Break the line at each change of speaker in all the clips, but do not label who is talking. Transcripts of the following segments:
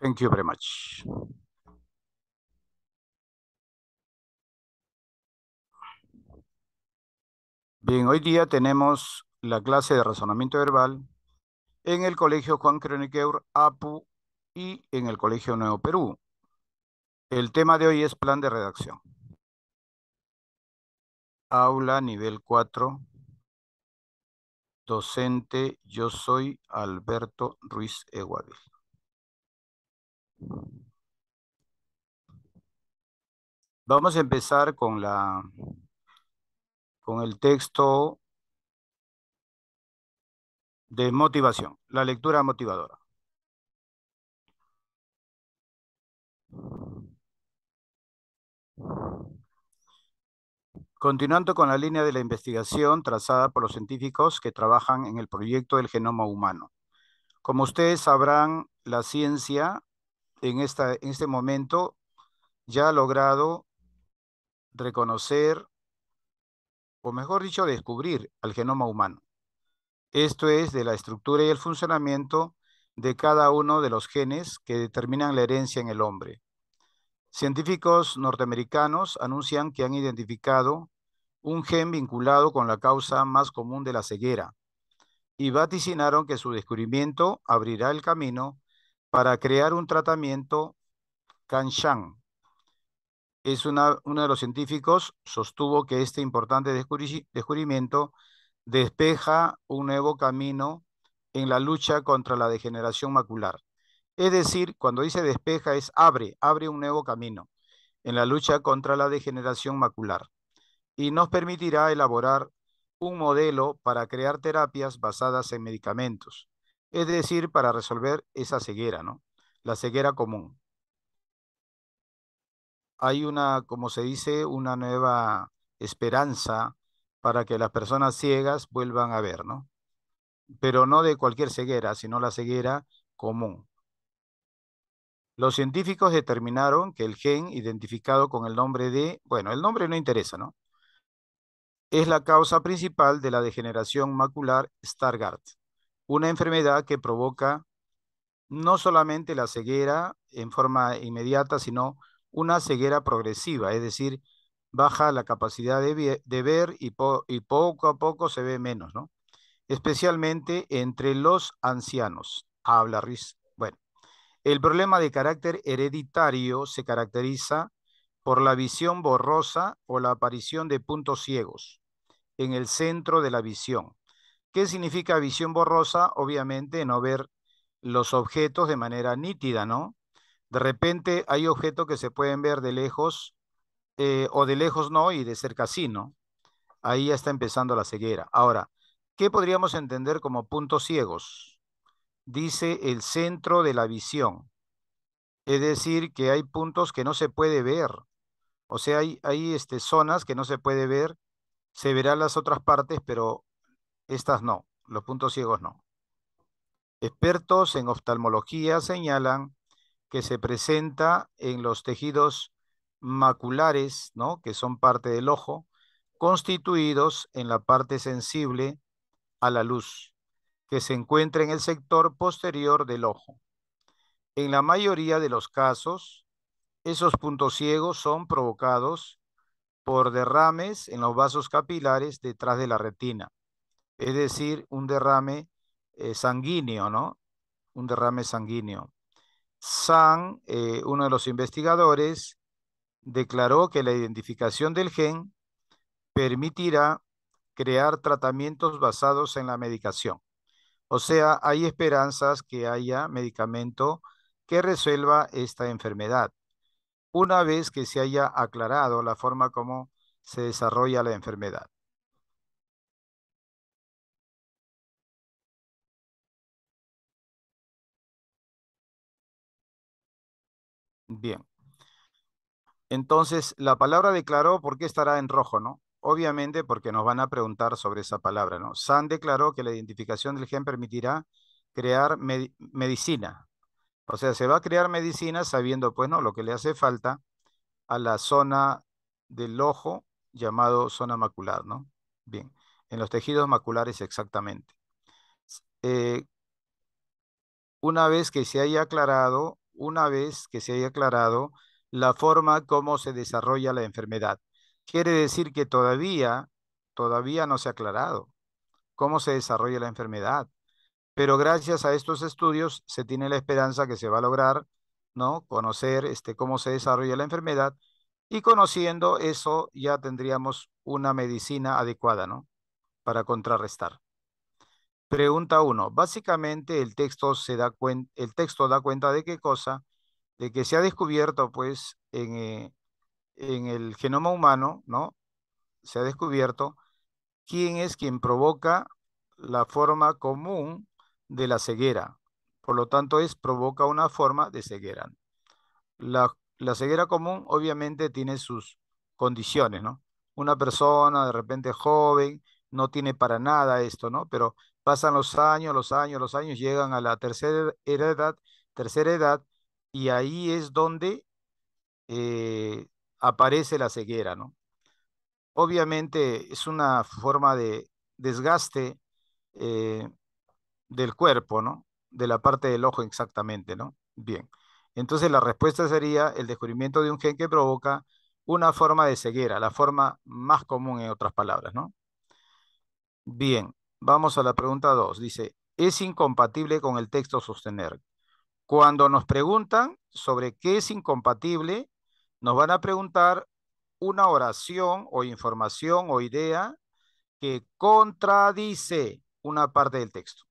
Thank you very much.
Bien, hoy día tenemos la clase de razonamiento verbal en el Colegio Juan Croniqueur APU y en el Colegio Nuevo Perú. El tema de hoy es plan de redacción. Aula nivel 4. Docente, yo soy Alberto Ruiz Eguavil. Vamos a empezar con la con el
texto de motivación, la lectura motivadora. Continuando con la línea de la
investigación trazada por los científicos que trabajan en el proyecto del genoma humano. Como ustedes sabrán, la ciencia en, este momento ya ha logrado reconocer, o mejor dicho, descubrir al genoma humano. Esto es de la estructura y el funcionamiento de cada uno de los genes que determinan la herencia en el hombre. Científicos norteamericanos anuncian que han identificado un gen vinculado con la causa más común de la ceguera y vaticinaron que su descubrimiento abrirá el camino para crear un tratamiento, Kanshan. Es uno de los científicos sostuvo que este importante descubrimiento despeja un nuevo camino en la lucha contra la degeneración macular. Es decir, cuando dice despeja es abre, abre un nuevo camino en la lucha contra la degeneración macular y nos permitirá elaborar un modelo para crear terapias basadas en medicamentos es decir, para resolver esa ceguera, ¿no? La ceguera común. Hay una, como se dice, una nueva esperanza para que las personas ciegas vuelvan a ver, ¿no? Pero no de cualquier ceguera, sino la ceguera común. Los científicos determinaron que el gen identificado con el nombre de, bueno, el nombre no interesa, ¿no? Es la causa principal de la degeneración macular Stargardt una enfermedad que provoca no solamente la ceguera en forma inmediata, sino una ceguera progresiva, es decir, baja la capacidad de, ver y, y, poco a poco se ve menos, ¿no? Especialmente entre los ancianos. Habla Riz. Bueno, el problema de carácter hereditario se caracteriza por la visión borrosa o la aparición de puntos ciegos en el centro de la visión, ¿Qué significa visión borrosa? Obviamente no ver los objetos de manera nítida, ¿no? De repente hay objetos que se pueden ver de lejos eh, o de lejos no y de cerca sí, ¿no? Ahí ya está empezando la ceguera. Ahora, ¿qué podríamos entender como puntos ciegos? Dice el centro de la visión. Es decir, que hay puntos que no se puede ver. O sea, hay, hay este, zonas que no se puede ver. Se verán las otras partes, pero estas no, los puntos ciegos no. Expertos en oftalmología señalan que se presenta en los tejidos maculares, ¿no? que son parte del ojo, constituidos en la parte sensible a la luz, que se encuentra en el sector posterior del ojo. En la mayoría de los casos, esos puntos ciegos son provocados por derrames en los vasos capilares detrás de la retina es decir, un derrame eh, sanguíneo, ¿no? Un derrame sanguíneo. San, eh, uno de los investigadores, declaró que la identificación del gen permitirá crear tratamientos basados en la medicación. O sea, hay esperanzas que haya medicamento que resuelva esta enfermedad, una vez que se haya aclarado la forma como se desarrolla la enfermedad. Bien. Entonces, la palabra declaró, ¿por qué estará en rojo, no? Obviamente porque nos van a preguntar sobre esa palabra, ¿no? San declaró que la identificación del gen permitirá crear medicina. O sea, se va a crear medicina sabiendo, pues, ¿no? Lo que le hace falta a la zona del ojo llamado zona macular, ¿no? Bien, en los tejidos maculares exactamente. Eh, una vez que se haya aclarado una vez que se haya aclarado la forma cómo se desarrolla la enfermedad. Quiere decir que todavía, todavía no se ha aclarado cómo se desarrolla la enfermedad. Pero gracias a estos estudios se tiene la esperanza que se va a lograr ¿no? conocer este, cómo se desarrolla la enfermedad y conociendo eso ya tendríamos una medicina adecuada ¿no? para contrarrestar. Pregunta uno. Básicamente el texto, se da el texto da cuenta de qué cosa, de que se ha descubierto pues eh, en, el genoma humano, ¿no? Se ha descubierto quién es quien provoca la forma común de la ceguera. Por lo tanto, es provoca una forma de ceguera. La, ceguera común obviamente tiene sus condiciones, ¿no? Una persona de repente joven no tiene para nada esto, ¿no? Pero Pasan los años, los años, los años, llegan a la tercera edad, tercera edad y ahí es donde eh, aparece la ceguera, ¿no? Obviamente es una forma de desgaste eh, del cuerpo, ¿no? De la parte del ojo exactamente, ¿no? Bien. Entonces la respuesta sería el descubrimiento de un gen que provoca una forma de ceguera, la forma más común en otras palabras, ¿no? Bien. Vamos a la pregunta 2. Dice, es incompatible con el texto sostener. Cuando nos preguntan sobre qué es incompatible, nos van a preguntar una oración o información o idea que contradice una parte del texto.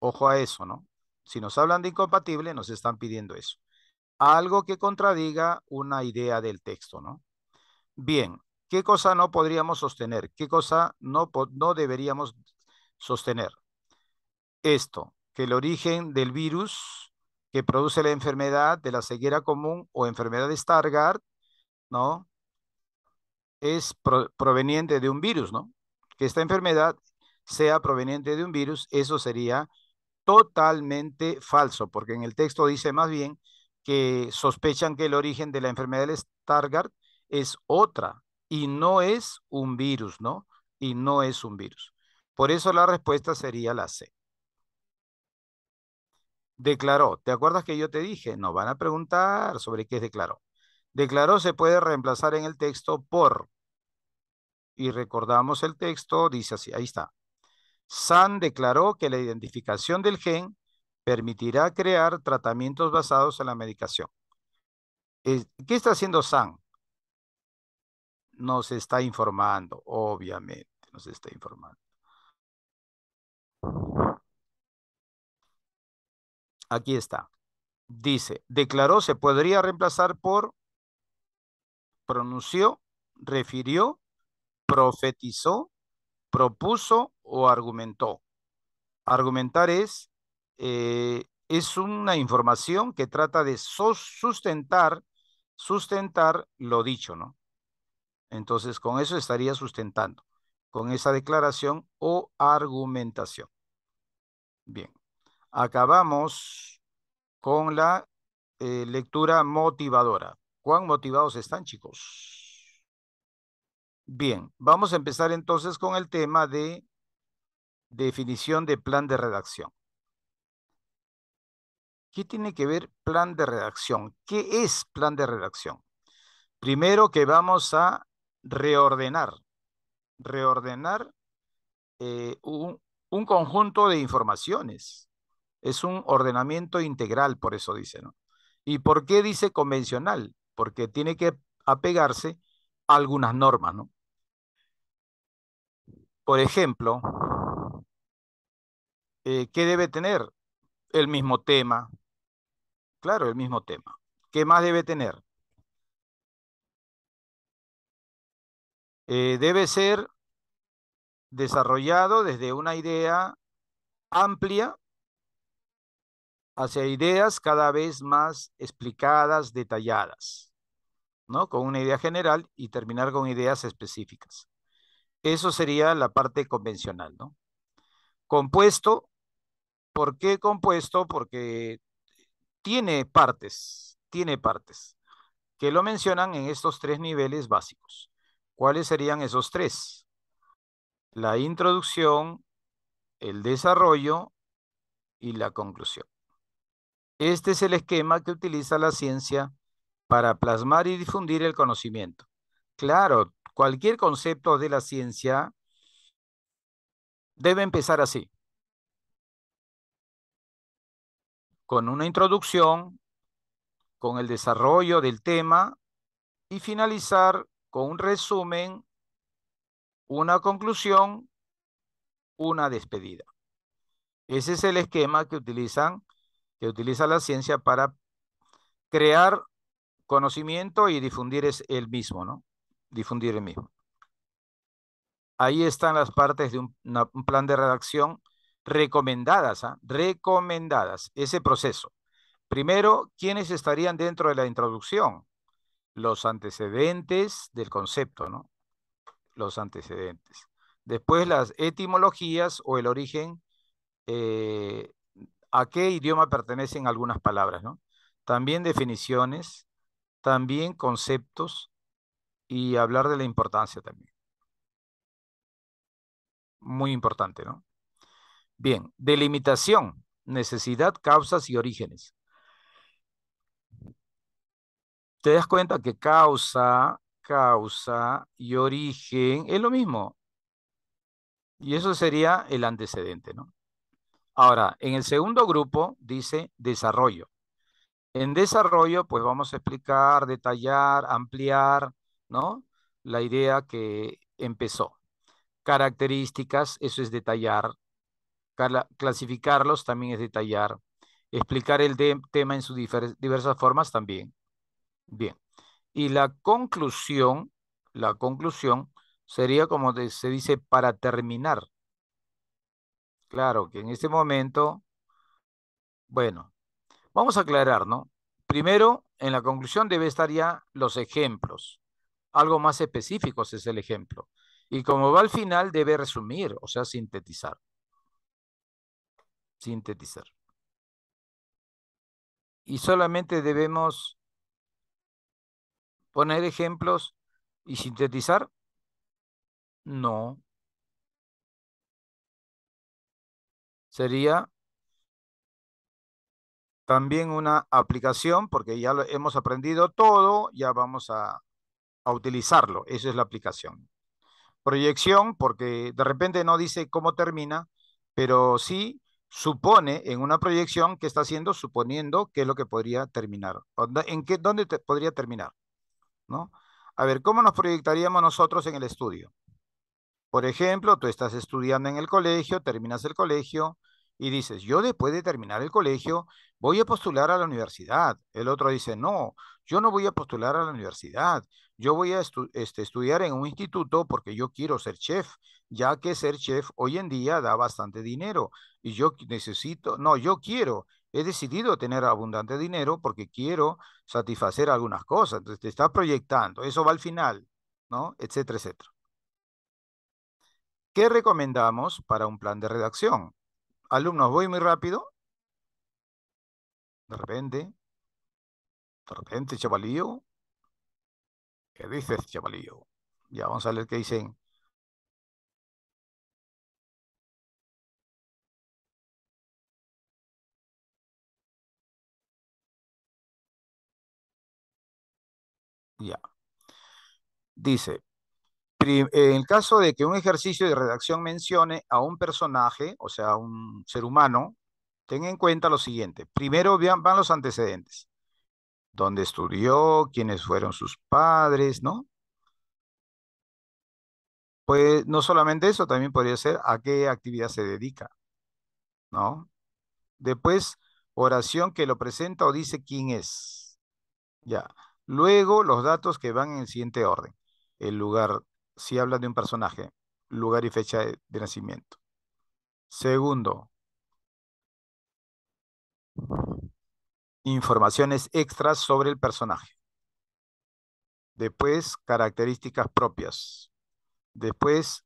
Ojo a eso, ¿no? Si nos hablan de incompatible, nos están pidiendo eso. Algo que contradiga una idea del texto, ¿no? Bien, ¿qué cosa no podríamos sostener? ¿Qué cosa no, no deberíamos sostener esto, que el origen del virus que produce la enfermedad de la ceguera común o enfermedad de Stargard, ¿no? Es proveniente de un virus, ¿no? Que esta enfermedad sea proveniente de un virus, eso sería totalmente falso, porque en el texto dice más bien que sospechan que el origen de la enfermedad de Stargard es otra y no es un virus, ¿no? Y no es un virus. Por eso la respuesta sería la C. Declaró. ¿Te acuerdas que yo te dije? Nos van a preguntar sobre qué es declaró. Declaró se puede reemplazar en el texto por. Y recordamos el texto, dice así, ahí está. San declaró que la identificación del gen permitirá crear tratamientos basados en la medicación. ¿Qué está haciendo San? Nos está informando, obviamente, nos está informando. Aquí está. Dice, declaró se podría reemplazar por pronunció, refirió, profetizó, propuso o argumentó. Argumentar es, eh, es una información que trata de sustentar, sustentar lo dicho, ¿no? Entonces, con eso estaría sustentando, con esa declaración o argumentación. Bien, acabamos con la eh, lectura motivadora. ¿Cuán motivados están, chicos? Bien, vamos a empezar entonces con el tema de definición de plan de redacción. ¿Qué tiene que ver plan de redacción? ¿Qué es plan de redacción? Primero que vamos a reordenar, reordenar eh, un, un conjunto de informaciones. Es un ordenamiento integral, por eso dice, ¿no? ¿Y por qué dice convencional? Porque tiene que apegarse a algunas normas, ¿no? Por ejemplo, eh, ¿qué debe tener? El mismo tema. Claro, el mismo tema. ¿Qué más debe tener? Eh, debe ser desarrollado desde una idea amplia hacia ideas cada vez más explicadas, detalladas, ¿no? Con una idea general y terminar con ideas específicas. Eso sería la parte convencional, ¿no? Compuesto, ¿por qué compuesto? Porque tiene partes, tiene partes, que lo mencionan en estos tres niveles básicos. ¿Cuáles serían esos tres? la introducción, el desarrollo y la conclusión. Este es el esquema que utiliza la ciencia para plasmar y difundir el conocimiento. Claro, cualquier concepto de la ciencia debe empezar así. Con una introducción, con el desarrollo del tema y finalizar con un resumen una conclusión, una despedida. Ese es el esquema que utilizan, que utiliza la ciencia para crear conocimiento y difundir es el mismo, ¿no? Difundir el mismo. Ahí están las partes de un, plan de redacción recomendadas, ¿ah? recomendadas, ese proceso. Primero, ¿quiénes estarían dentro de la introducción? Los antecedentes del concepto, ¿no? los antecedentes. Después las etimologías o el origen, eh, a qué idioma pertenecen algunas palabras, ¿no? También definiciones, también conceptos y hablar de la importancia también. Muy importante, ¿no? Bien, delimitación, necesidad, causas y orígenes. Te das cuenta que causa, causa y origen es lo mismo. Y eso sería el antecedente, ¿no? Ahora, en el segundo grupo dice desarrollo. En desarrollo, pues vamos a explicar, detallar, ampliar, ¿no? La idea que empezó. Características, eso es detallar. Clasificarlos también es detallar. Explicar el tema en sus diversas formas también. Bien. Y la conclusión, la conclusión sería como se dice para terminar. Claro que en este momento, bueno, vamos a aclarar, ¿no? Primero, en la conclusión debe estar ya los ejemplos. Algo más específicos es el ejemplo. Y como va al final, debe resumir, o sea, sintetizar. Sintetizar. Y solamente debemos
poner ejemplos y sintetizar? No. Sería
también una aplicación, porque ya lo hemos aprendido todo, ya vamos a, utilizarlo. Eso es la aplicación. Proyección, porque de repente no dice cómo termina, pero sí supone en una proyección que está haciendo, suponiendo qué es lo que podría terminar. ¿En qué, dónde te podría terminar? ¿no? A ver, ¿cómo nos proyectaríamos nosotros en el estudio? Por ejemplo, tú estás estudiando en el colegio, terminas el colegio y dices, yo después de terminar el colegio voy a postular a la universidad. El otro dice, no, yo no voy a postular a la universidad, yo voy a este, estudiar en un instituto porque yo quiero ser chef, ya que ser chef hoy en día da bastante dinero y yo necesito, no, yo quiero he decidido tener abundante dinero porque quiero satisfacer algunas cosas. Entonces te estás proyectando, eso va al final, ¿no? Etcétera, etcétera. ¿Qué recomendamos para un plan de redacción? Alumnos, voy muy rápido. De repente. De repente, chavalillo.
¿Qué dices, chavalillo? Ya vamos a ver qué dicen. Ya. Dice, en el caso de que un ejercicio de redacción
mencione a un personaje, o sea, a un ser humano, ten en cuenta lo siguiente. Primero van los antecedentes. ¿Dónde estudió? ¿Quiénes fueron sus padres? ¿No? Pues no solamente eso, también podría ser a qué actividad se dedica. ¿No? Después, oración que lo presenta o dice quién es. Ya. Luego los datos que van en el siguiente orden. El lugar, si hablan de un personaje, lugar y fecha de, nacimiento. Segundo, informaciones extras sobre el personaje. Después, características propias. Después,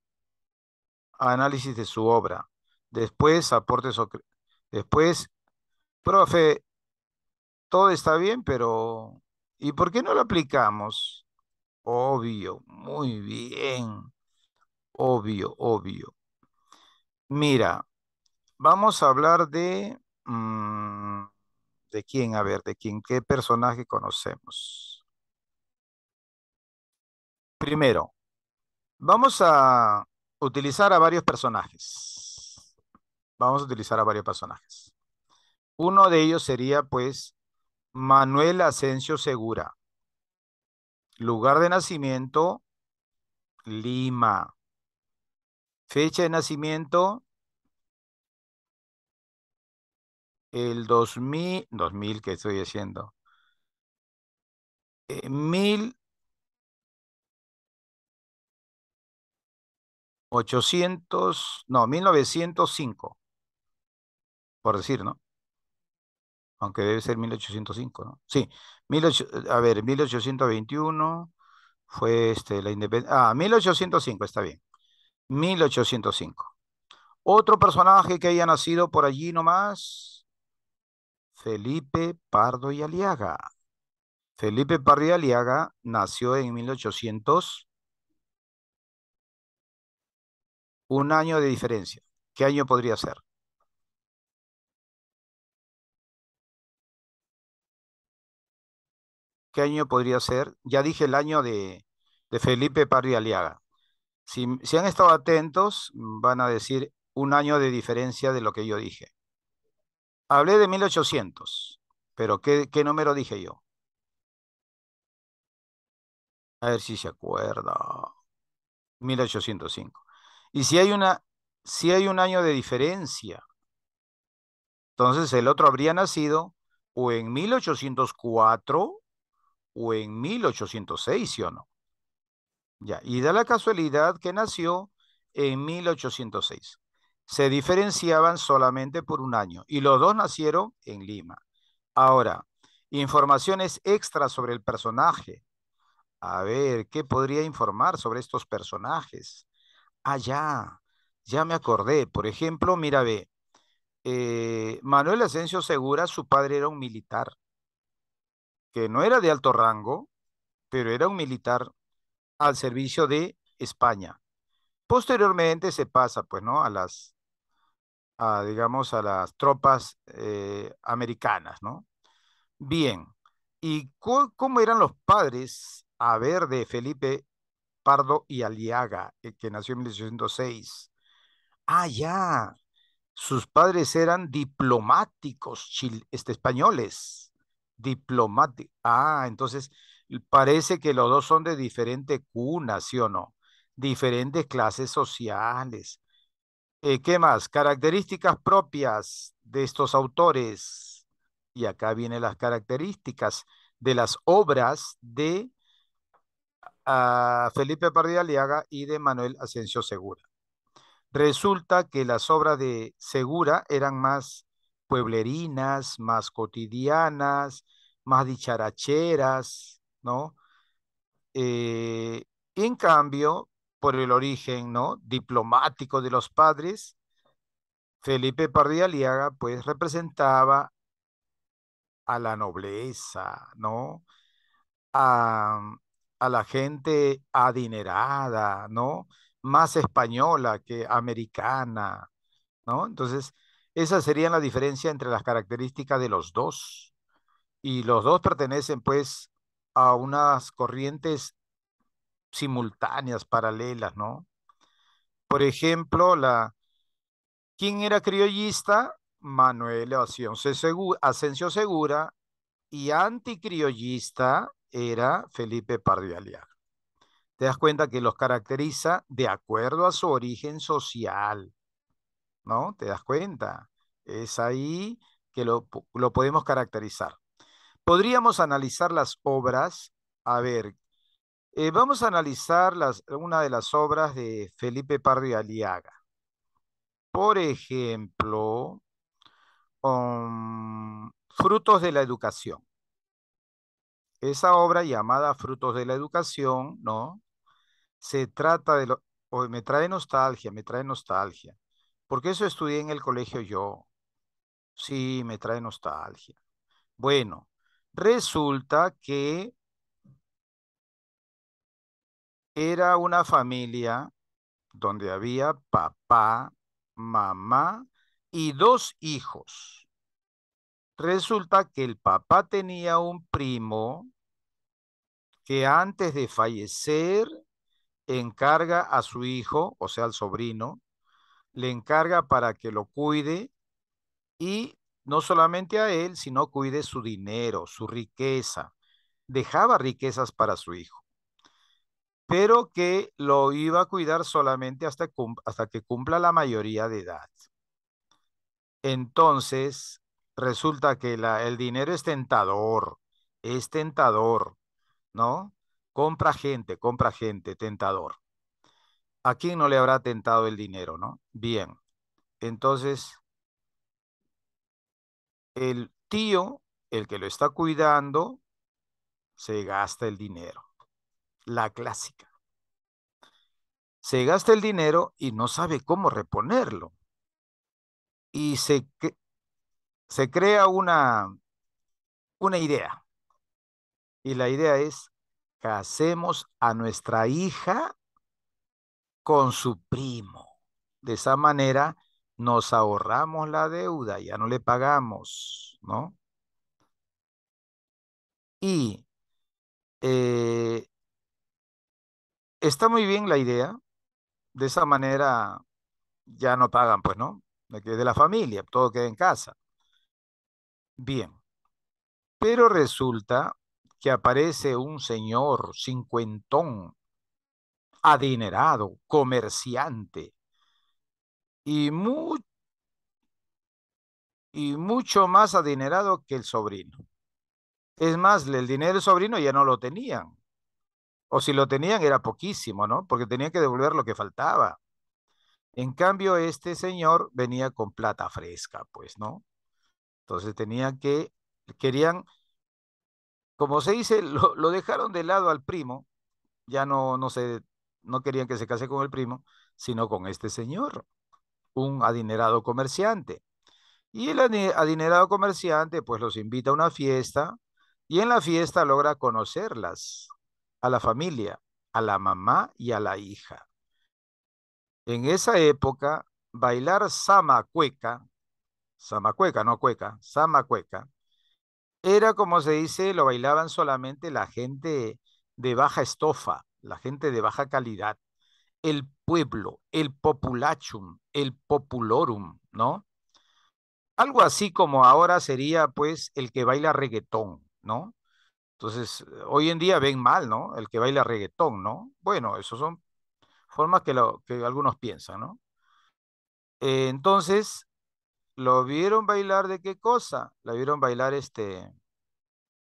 análisis de su obra. Después, aportes o... Después, profe, todo está bien, pero ¿Y por qué no lo aplicamos? Obvio, muy bien. Obvio, obvio. Mira, vamos a hablar de... Mm, ¿De quién? A ver, ¿de quién? ¿Qué personaje conocemos? Primero, vamos a utilizar a varios personajes. Vamos a utilizar a varios personajes. Uno de ellos sería, pues, Manuel Asensio Segura. Lugar de nacimiento, Lima. Fecha de nacimiento, el
2000, 2000 que estoy haciendo. Eh, mil ochocientos, no, 1905, por decir, ¿no?
aunque debe ser 1805, ¿no? Sí, a ver, 1821 fue este, la independencia. Ah, 1805, está bien. 1805. Otro personaje que haya nacido por allí nomás, Felipe Pardo y Aliaga. Felipe Pardo y Aliaga nació en 1800, un
año de diferencia. ¿Qué año podría ser? año podría ser? Ya dije
el año de, Felipe Parri Aliaga. Si, han estado atentos, van a decir un año de diferencia de lo que yo dije. Hablé de 1800, pero ¿qué, qué número dije yo? A ver si se acuerda. 1805. Y si hay una, si hay un año de diferencia, entonces el otro habría nacido o en 1804 o en 1806, ¿sí o no? Ya, y da la casualidad que nació en 1806. Se diferenciaban solamente por un año y los dos nacieron en Lima. Ahora, informaciones extras sobre el personaje. A ver, ¿qué podría informar sobre estos personajes? Ah, ya, ya me acordé. Por ejemplo, mira, ve, eh, Manuel Asensio Segura, su padre era un militar que no era de alto rango, pero era un militar al servicio de España. Posteriormente se pasa, pues, ¿no? A las, digamos, a las tropas eh, americanas, ¿no? Bien, ¿y cómo eran los padres, a ver, de Felipe Pardo y Aliaga, eh, que nació en 1806? Ah, ya, sus padres eran diplomáticos este, españoles diplomático. Ah, entonces parece que los dos son de diferente cuna, ¿sí o no? Diferentes clases sociales. Eh, ¿Qué más? Características propias de estos autores. Y acá vienen las características de las obras de Felipe Felipe Aliaga y de Manuel Asensio Segura. Resulta que las obras de Segura eran más pueblerinas, más cotidianas, más dicharacheras, ¿no? Eh, en cambio, por el origen, ¿no? Diplomático de los padres, Felipe Aliaga pues, representaba a la nobleza, ¿no? A, a la gente adinerada, ¿no? Más española que americana, ¿no? Entonces, esa sería la diferencia entre las características de los dos. Y los dos pertenecen pues a unas corrientes simultáneas, paralelas, ¿no? Por ejemplo, la... ¿quién era criollista? Manuel Asensio Segura y anticriollista era Felipe aliar Te das cuenta que los caracteriza de acuerdo a su origen social, ¿no? ¿Te das cuenta? Es ahí que lo, podemos caracterizar. Podríamos analizar las obras, a ver, eh, vamos a analizar las, una de las obras de Felipe Pardo Aliaga. Por ejemplo, um, Frutos de la Educación. Esa obra llamada Frutos de la Educación, ¿no? Se trata de lo... me trae nostalgia, me trae nostalgia. Porque eso estudié en el colegio yo. Sí, me trae nostalgia. Bueno, resulta que era una familia donde había papá, mamá y dos hijos. Resulta que el papá tenía un primo que antes de fallecer encarga a su hijo, o sea, al sobrino, le encarga para que lo cuide y no solamente a él, sino cuide su dinero, su riqueza. Dejaba riquezas para su hijo, pero que lo iba a cuidar solamente hasta, hasta que cumpla la mayoría de edad. Entonces, resulta que el dinero es tentador, es tentador, ¿no? Compra gente, compra gente, tentador. ¿a quién no le habrá tentado el dinero, no? Bien, entonces, el tío, el que lo está cuidando, se gasta el dinero. La clásica. Se gasta el dinero y no sabe cómo reponerlo. Y se, se crea una, una idea. Y la idea es, hacemos a nuestra hija con su primo. De esa manera nos ahorramos la deuda, ya no le pagamos, ¿no? Y eh, está muy bien la idea, de esa manera ya no pagan, pues, ¿no? De la familia, todo queda en casa. Bien, pero resulta que aparece un señor cincuentón adinerado, comerciante y, mucho y mucho más adinerado que el sobrino. Es más, el dinero del sobrino ya no lo tenían. O si lo tenían era poquísimo, ¿no? Porque tenían que devolver lo que faltaba. En cambio, este señor venía con plata fresca, pues, ¿no? Entonces tenía que, querían, como se dice, lo, lo dejaron de lado al primo, ya no, no se no querían que se case con el primo, sino con este señor, un adinerado comerciante. Y el adinerado comerciante pues los invita a una fiesta y en la fiesta logra conocerlas, a la familia, a la mamá y a la hija. En esa época, bailar sama cueca, cueca, no cueca, samacueca cueca, era como se dice, lo bailaban solamente la gente de baja estofa, la gente de baja calidad, el pueblo, el populachum, el populorum, ¿no? Algo así como ahora sería pues el que baila reggaetón, ¿no? Entonces, hoy en día ven mal, ¿no? El que baila reggaetón, ¿no? Bueno, esas son formas que, lo, que algunos piensan, ¿no? entonces, ¿lo vieron bailar de qué cosa? La vieron bailar este,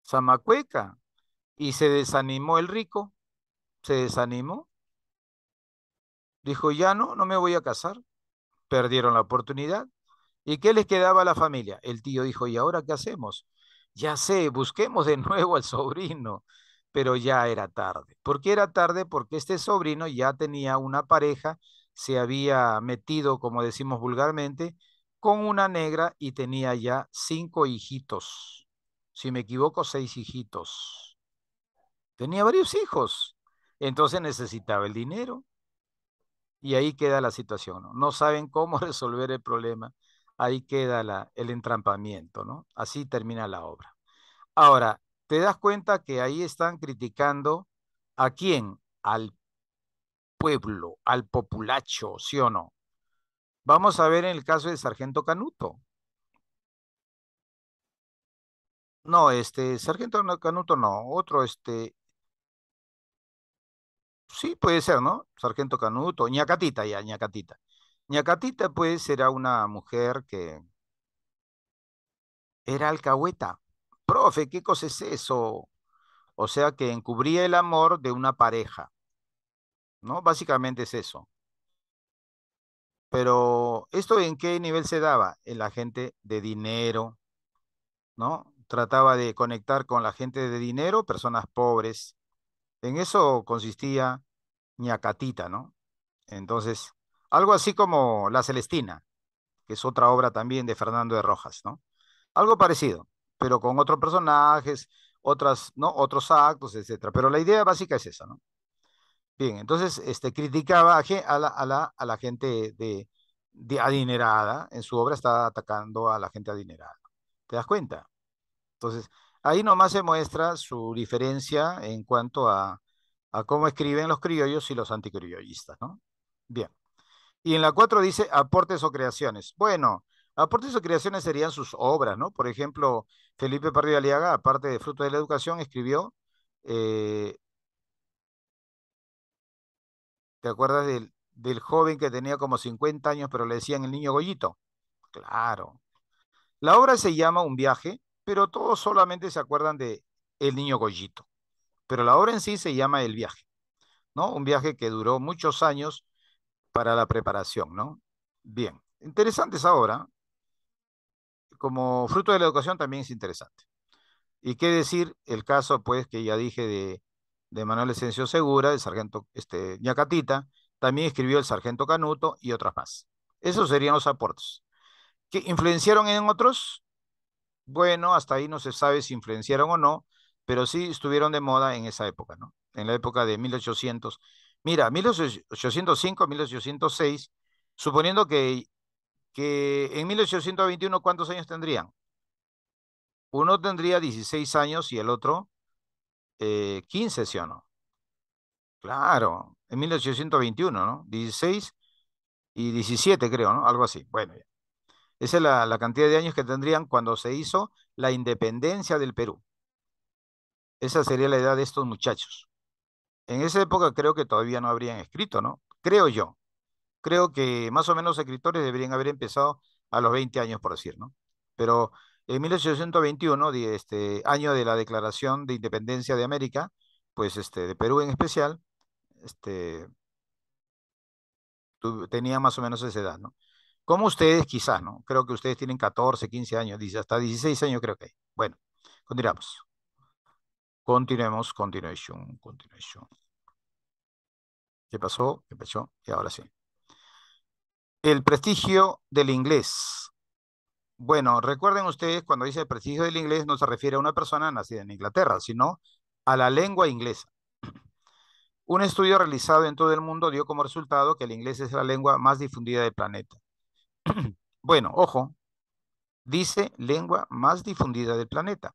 Zamacueca? y se desanimó el rico se desanimó. Dijo, ya no, no me voy a casar. Perdieron la oportunidad. ¿Y qué les quedaba a la familia? El tío dijo, ¿y ahora qué hacemos? Ya sé, busquemos de nuevo al sobrino, pero ya era tarde. ¿Por qué era tarde? Porque este sobrino ya tenía una pareja, se había metido, como decimos vulgarmente, con una negra y tenía ya cinco hijitos. Si me equivoco, seis hijitos. Tenía varios hijos. Entonces necesitaba el dinero. Y ahí queda la situación, ¿no? saben cómo resolver el problema. Ahí queda la, el entrampamiento, ¿no? Así termina la obra. Ahora, te das cuenta que ahí están criticando a quién? Al pueblo, al populacho, ¿sí o no? Vamos a ver en el caso de sargento Canuto. No, este, sargento Canuto no, otro, este, Sí, puede ser, ¿no? Sargento Canuto, ñacatita ya, ñacatita. ñacatita pues era una mujer que era alcahueta. Profe, ¿qué cosa es eso? O sea que encubría el amor de una pareja. ¿No? Básicamente es eso. Pero esto en qué nivel se daba? En la gente de dinero, ¿no? Trataba de conectar con la gente de dinero, personas pobres. En eso consistía Catita, ¿no? Entonces, algo así como La Celestina, que es otra obra también de Fernando de Rojas, ¿no? Algo parecido, pero con otros personajes, otras, ¿no? otros actos, etcétera. Pero la idea básica es esa, ¿no? Bien, entonces este, criticaba a la, a la, gente de, adinerada, en su obra está atacando a la gente adinerada. ¿Te das cuenta? Entonces, ahí nomás se muestra su diferencia en cuanto a, a cómo escriben los criollos y los anticriollistas, ¿no? Bien. Y en la 4 dice aportes o creaciones. Bueno, aportes o creaciones serían sus obras, ¿no? Por ejemplo, Felipe Pardo Aliaga, aparte de Fruto de la Educación, escribió eh, ¿Te acuerdas del, joven que tenía como 50 años, pero le decían el niño gollito? Claro. La obra se llama Un viaje, pero todos solamente se acuerdan de El niño gollito. Pero la obra en sí se llama El viaje, ¿no? Un viaje que duró muchos años para la preparación, ¿no? Bien, interesante esa obra. Como fruto de la educación también es interesante. Y qué decir, el caso, pues, que ya dije de, de Manuel Esencio Segura, el sargento este, Ñacatita, también escribió el sargento Canuto y otras más. Esos serían los aportes. ¿Que influenciaron en otros? Bueno, hasta ahí no se sabe si influenciaron o no, pero sí estuvieron de moda en esa época, ¿no? En la época de 1800. Mira, 1805, 1806, suponiendo que, que en 1821, ¿cuántos años tendrían? Uno tendría 16 años y el otro 15, eh, ¿sí o no? Claro, en 1821, ¿no? 16 y 17, creo, ¿no? Algo así. Bueno, Esa es la cantidad de años que tendrían cuando se hizo la independencia del Perú. Esa sería la edad de estos muchachos. En esa época creo que todavía no habrían escrito, ¿no? Creo yo. Creo que más o menos escritores deberían haber empezado a los 20 años, por decir, ¿no? Pero en 1821, este, año de la Declaración de Independencia de América, pues este, de Perú en especial, este, tenía más o menos esa edad, ¿no? Como ustedes quizás, ¿no? Creo que ustedes tienen 14, 15 años, hasta 16 años creo que hay. Bueno, continuamos. Continuemos, continuación, continuación. ¿Qué pasó? ¿Qué pasó? Y ahora sí. El prestigio del inglés. Bueno, recuerden ustedes, cuando dice prestigio del inglés, no se refiere a una persona nacida en Inglaterra, sino a la lengua inglesa. Un estudio realizado en todo el mundo dio como resultado que el inglés es la lengua más difundida del planeta. bueno, ojo, dice lengua más difundida del planeta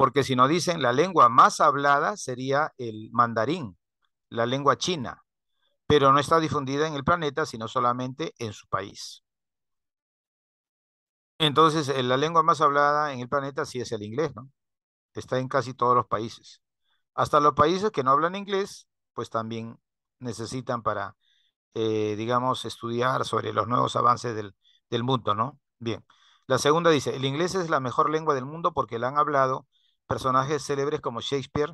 porque si no dicen la lengua más hablada sería el mandarín, la lengua china, pero no está difundida en el planeta, sino solamente en su país. Entonces, eh, la lengua más hablada en el planeta sí es el inglés, ¿no? Está en casi todos los países. Hasta los países que no hablan inglés, pues también necesitan para, eh, digamos, estudiar sobre los nuevos avances del mundo, ¿no? Bien. La segunda dice, el inglés es la mejor lengua del mundo porque la han hablado personajes célebres como Shakespeare,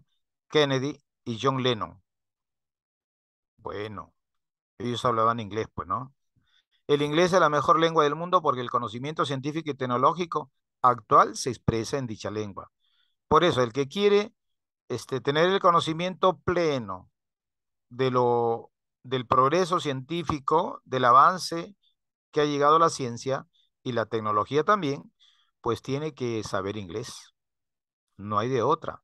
Kennedy y John Lennon. Bueno, ellos hablaban inglés, pues, ¿no? El inglés es la mejor lengua del mundo porque el conocimiento científico y tecnológico actual se expresa en dicha lengua. Por eso, el que quiere este, tener el conocimiento pleno de lo, del progreso científico, del avance que ha llegado la ciencia y la tecnología también, pues tiene que saber inglés. No hay de otra.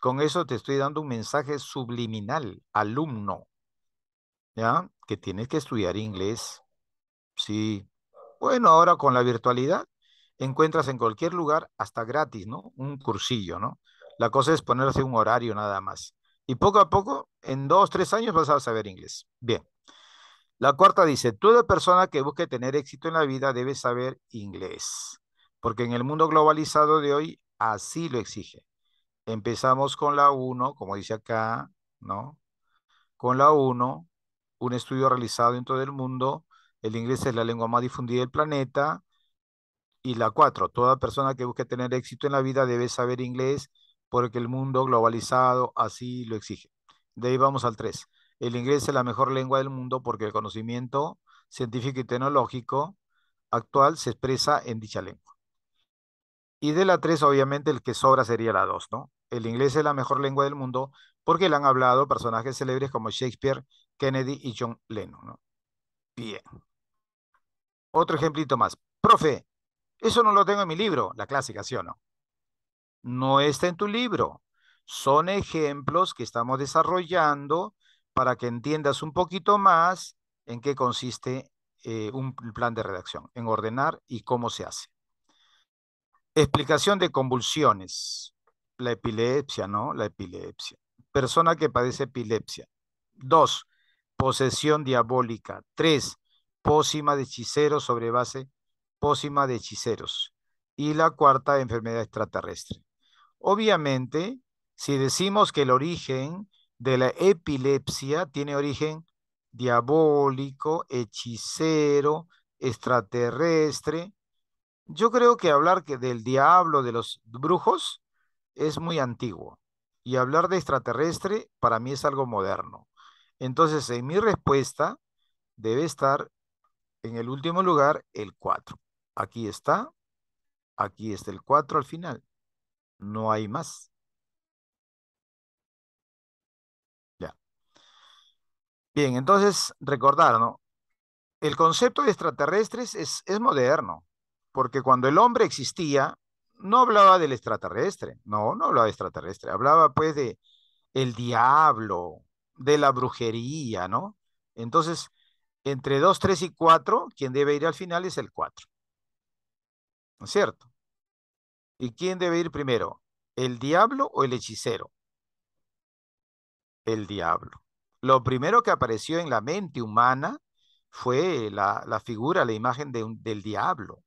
Con eso te estoy dando un mensaje subliminal, alumno, ¿ya? Que tienes que estudiar inglés. Sí. Bueno, ahora con la virtualidad encuentras en cualquier lugar, hasta gratis, ¿no? Un cursillo, ¿no? La cosa es ponerse un horario nada más. Y poco a poco, en dos, tres años vas a saber inglés. Bien. La cuarta dice, toda persona que busque tener éxito en la vida debe saber inglés, porque en el mundo globalizado de hoy así lo exige. Empezamos con la 1, como dice acá, ¿no? Con la 1, un estudio realizado en todo el mundo, el inglés es la lengua más difundida del planeta. Y la 4, toda persona que busque tener éxito en la vida debe saber inglés porque el mundo globalizado así lo exige. De ahí vamos al 3. El inglés es la mejor lengua del mundo porque el conocimiento científico y tecnológico actual se expresa en dicha lengua. Y de la 3, obviamente, el que sobra sería la 2, ¿no? El inglés es la mejor lengua del mundo porque le han hablado personajes célebres como Shakespeare, Kennedy y John Lennon, ¿no? Bien. Otro ejemplito más. Profe, eso no lo tengo en mi libro, la clásica, ¿sí o no? No está en tu libro. Son ejemplos que estamos desarrollando para que entiendas un poquito más en qué consiste eh, un plan de redacción, en ordenar y cómo se hace. Explicación de convulsiones. La epilepsia, ¿no? La epilepsia. Persona que padece epilepsia. Dos, posesión diabólica. Tres, pócima de hechiceros sobre base, pócima de hechiceros. Y la cuarta, enfermedad extraterrestre. Obviamente, si decimos que el origen de la epilepsia tiene origen diabólico, hechicero, extraterrestre, yo creo que hablar del diablo, de los brujos, es muy antiguo. Y hablar de extraterrestre para mí es algo moderno. Entonces, en mi respuesta debe estar en el último lugar el 4. Aquí está. Aquí está el 4 al final. No hay más. Ya. Bien, entonces recordar, ¿no? El concepto de extraterrestres es moderno porque cuando el hombre existía, no hablaba del extraterrestre, no, no hablaba de extraterrestre, hablaba pues de el diablo, de la brujería, ¿no? Entonces, entre 2, 3 y 4, quien debe ir al final es el 4. ¿No es cierto? ¿Y quién debe ir primero? ¿El diablo o el hechicero? El diablo. Lo primero que apareció en la mente humana fue la, figura, la imagen del diablo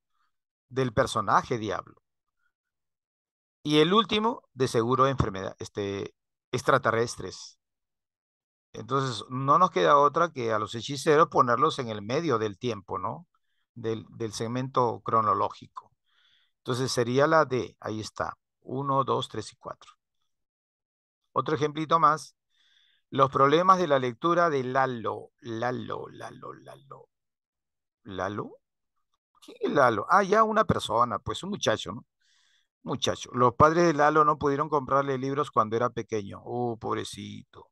del personaje Diablo. Y el último, de seguro, enfermedad, este, extraterrestres. Entonces, no nos queda otra que a los hechiceros ponerlos en el medio del tiempo, ¿no? Del, segmento cronológico. Entonces, sería la D, ahí está, 1, 2, 3 y 4. Otro ejemplito más, los problemas de la lectura de Lalo, Lalo, Lalo, Lalo. ¿Lalo? ¿Qué Lalo. Ah, ya una persona, pues un muchacho, ¿no? Muchacho. Los padres de Lalo no pudieron comprarle libros cuando era pequeño. Oh, pobrecito.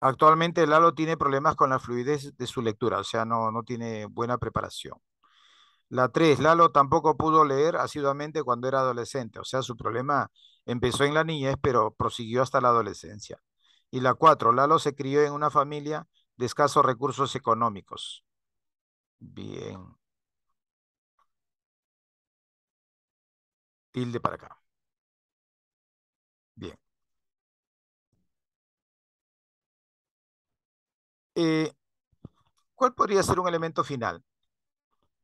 Actualmente Lalo tiene problemas con la fluidez de su lectura, o sea, no, no tiene buena preparación. La tres, Lalo tampoco pudo leer asiduamente cuando era adolescente, o sea, su problema empezó en la niñez, pero prosiguió hasta la adolescencia. Y la cuatro, Lalo se crió en una familia de escasos recursos económicos.
Bien. tilde para acá. Bien. Eh, ¿Cuál
podría ser un elemento final?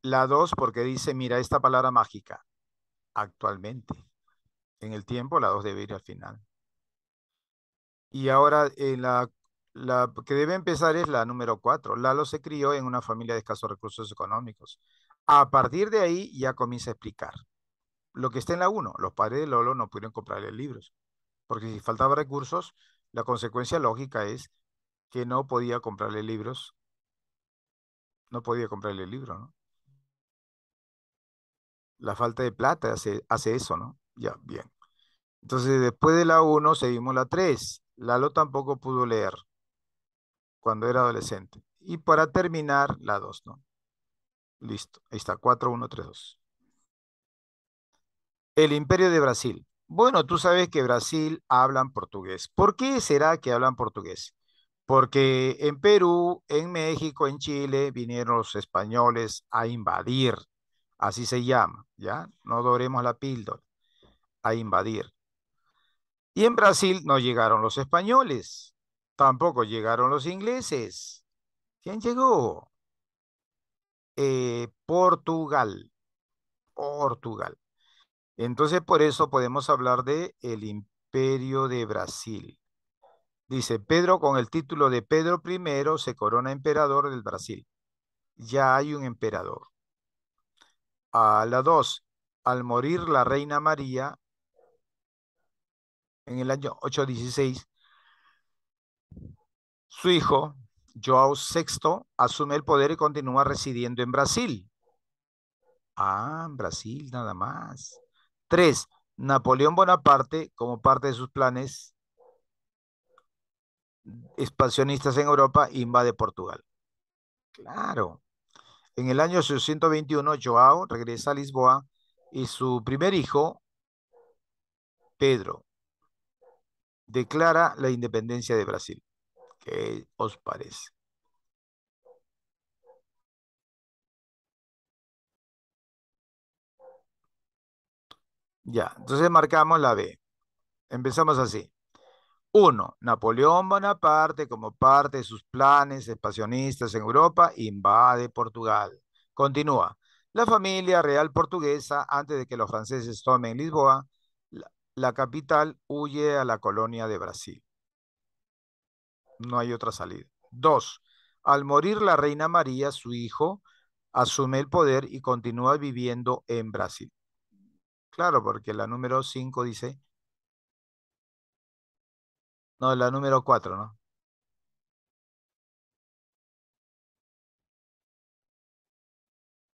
La 2 porque dice, mira, esta palabra mágica, actualmente. En el tiempo la 2 debe ir al final. Y ahora eh, la, la, que debe empezar es la número 4. Lalo se crió en una familia de escasos recursos económicos. A partir de ahí ya comienza a explicar lo que está en la 1. Los padres de Lolo no pudieron comprarle libros, porque si faltaba recursos, la consecuencia lógica es que no podía comprarle libros. No podía comprarle libro, ¿no? La falta de plata hace, hace eso, ¿no? Ya, bien. Entonces, después de la 1, seguimos la 3. Lalo tampoco pudo leer cuando era adolescente. Y para terminar, la 2, ¿no? Listo. Ahí está, 4, 1, 3, 2. El imperio de Brasil. Bueno, tú sabes que Brasil hablan portugués. ¿Por qué será que hablan portugués? Porque en Perú, en México, en Chile vinieron los españoles a invadir, así se llama, ¿ya? No doremos la píldora, a invadir. Y en Brasil no llegaron los españoles, tampoco llegaron los ingleses. ¿Quién llegó? Eh, Portugal. Portugal. Entonces, por eso podemos hablar de el imperio de Brasil. Dice, Pedro con el título de Pedro I se corona emperador del Brasil. Ya hay un emperador. A la dos, al morir la reina María en el año 816, su hijo, Joao VI, asume el poder y continúa residiendo en Brasil. Ah, en Brasil nada más. Tres, Napoleón Bonaparte, como parte de sus planes expansionistas en Europa, invade Portugal.
Claro.
En el año 621, Joao regresa a Lisboa y su primer hijo, Pedro, declara la
independencia de Brasil. ¿Qué os parece? Ya, entonces marcamos la B. Empezamos así. 1.
Napoleón Bonaparte, como parte de sus planes expansionistas en Europa, invade Portugal. Continúa. La familia real portuguesa, antes de que los franceses tomen Lisboa, la, capital huye a la colonia de Brasil. No hay otra salida. 2. Al morir la reina María, su hijo asume el poder y continúa viviendo en Brasil.
Claro, porque la número 5 dice... No, la número 4, ¿no?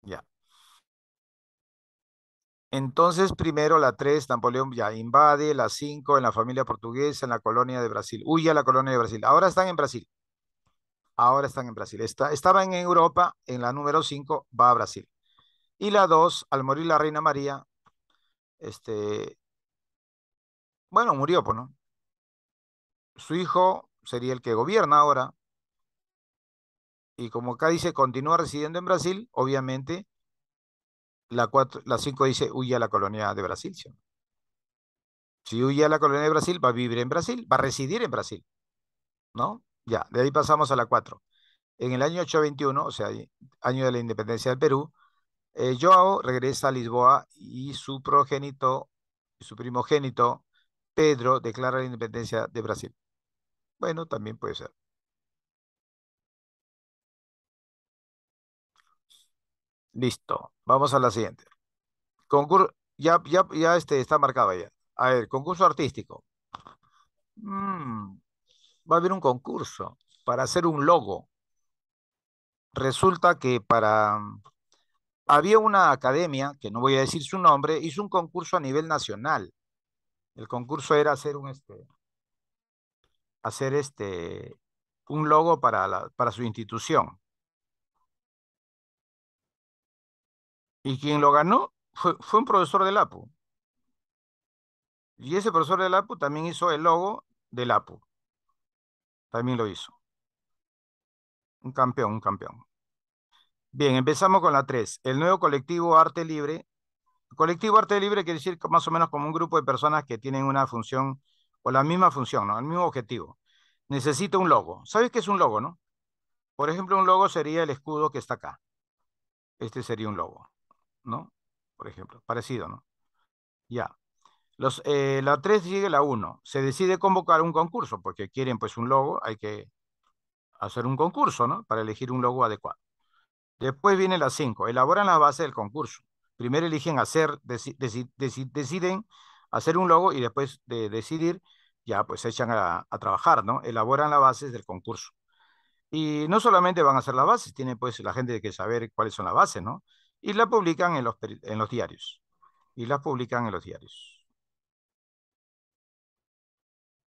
Ya. Entonces,
primero la 3, Napoleón ya invade, la 5 en la familia portuguesa, en la colonia de Brasil. Huye a la colonia de Brasil. Ahora están en Brasil. Ahora están en Brasil. Está, estaban en Europa, en la número 5 va a Brasil. Y la 2, al morir la reina María, este, bueno, murió, pues, ¿no? Su hijo sería el que gobierna ahora. Y como acá dice, continúa residiendo en Brasil, obviamente, la, cuatro, cinco dice, huye a la colonia de Brasil. Si huye a la colonia de Brasil, va a vivir en Brasil, va a residir en Brasil. ¿No? Ya, de ahí pasamos a la 4. En el año 821, o sea, año de la independencia del Perú, eh, Joao regresa a Lisboa y su progénito, su primogénito, Pedro, declara la independencia de Brasil.
Bueno, también puede ser. Listo. Vamos a la siguiente. Concurso,
ya, ya, este, está marcado ya. A ver, concurso artístico.
Mm,
va a haber un concurso para hacer un logo. Resulta que para había una academia, que no voy a decir su nombre, hizo un concurso a nivel nacional. El concurso era hacer un este, hacer este, un logo para, para su institución. Y quien lo ganó fue, fue un profesor del APU. Y ese profesor del APU también hizo el logo del APU. También lo hizo. Un campeón, un campeón. Bien, empezamos con la 3. El nuevo colectivo Arte Libre. Colectivo Arte Libre quiere decir más o menos como un grupo de personas que tienen una función o la misma función, ¿no? el mismo objetivo. Necesita un logo. ¿Sabes qué es un logo, no? Por ejemplo, un logo sería el escudo que está acá. Este sería un logo, ¿no? Por ejemplo, parecido, ¿no? Ya. Eh, la 3 sigue la 1. Se decide convocar un concurso porque quieren pues un logo, hay que hacer un concurso, ¿no? Para elegir un logo adecuado. Después viene las cinco. Elaboran las bases del concurso. Primero eligen hacer, deciden hacer un logo y después de decidir, ya pues se echan a, trabajar, ¿no? Elaboran las bases del concurso. Y no solamente van a hacer las bases, tiene pues la gente que saber cuáles son las bases, ¿no? Y la publican en los, diarios. Y las publican en los diarios.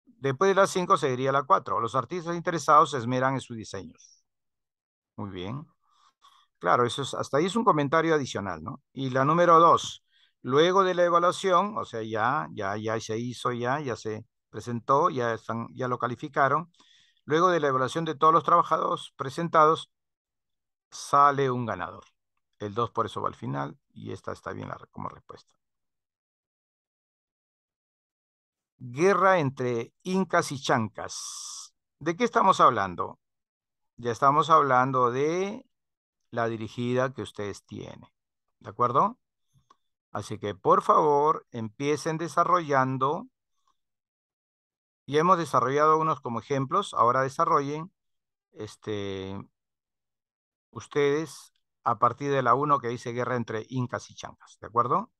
Después de las 5 seguiría la 4. Los artistas interesados se esmeran en sus diseños. Muy bien. Claro, eso es, hasta ahí es un comentario adicional, ¿no? Y la número dos, luego de la evaluación, o sea, ya, ya, ya se hizo, ya, ya se presentó, ya, están, ya lo calificaron, luego de la evaluación de todos los trabajadores presentados, sale un ganador. El 2 por eso va al final y esta está bien como respuesta. Guerra entre incas y chancas. ¿De qué estamos hablando? Ya estamos hablando de la dirigida que ustedes tienen. ¿De acuerdo? Así que por favor empiecen desarrollando. Y hemos desarrollado unos como ejemplos. Ahora desarrollen este, ustedes a partir de la 1 que dice guerra entre incas y chancas. ¿De acuerdo?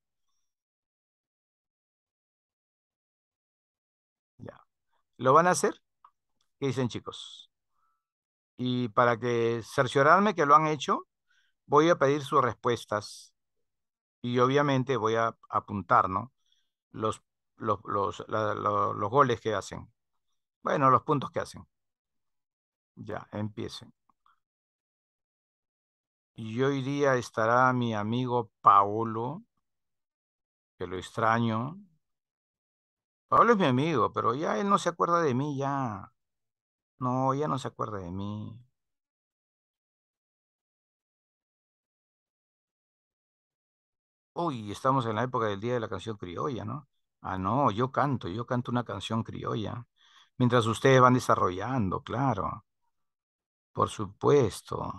Ya. ¿Lo van a hacer? ¿Qué dicen chicos? y para que cerciorarme que lo han hecho, voy a pedir sus respuestas y obviamente voy a apuntar, ¿no? Los, los, goles que hacen. Bueno, los puntos que hacen. Ya, empiecen. Y hoy día estará mi amigo Paolo, que lo extraño. Paolo es mi amigo, pero ya él no se acuerda de mí, ya.
No, ya no se acuerda de mí. Uy, estamos en la época del Día de
la Canción Criolla, ¿no? Ah, no, yo canto, yo canto una canción criolla. Mientras ustedes
van desarrollando, claro, por supuesto.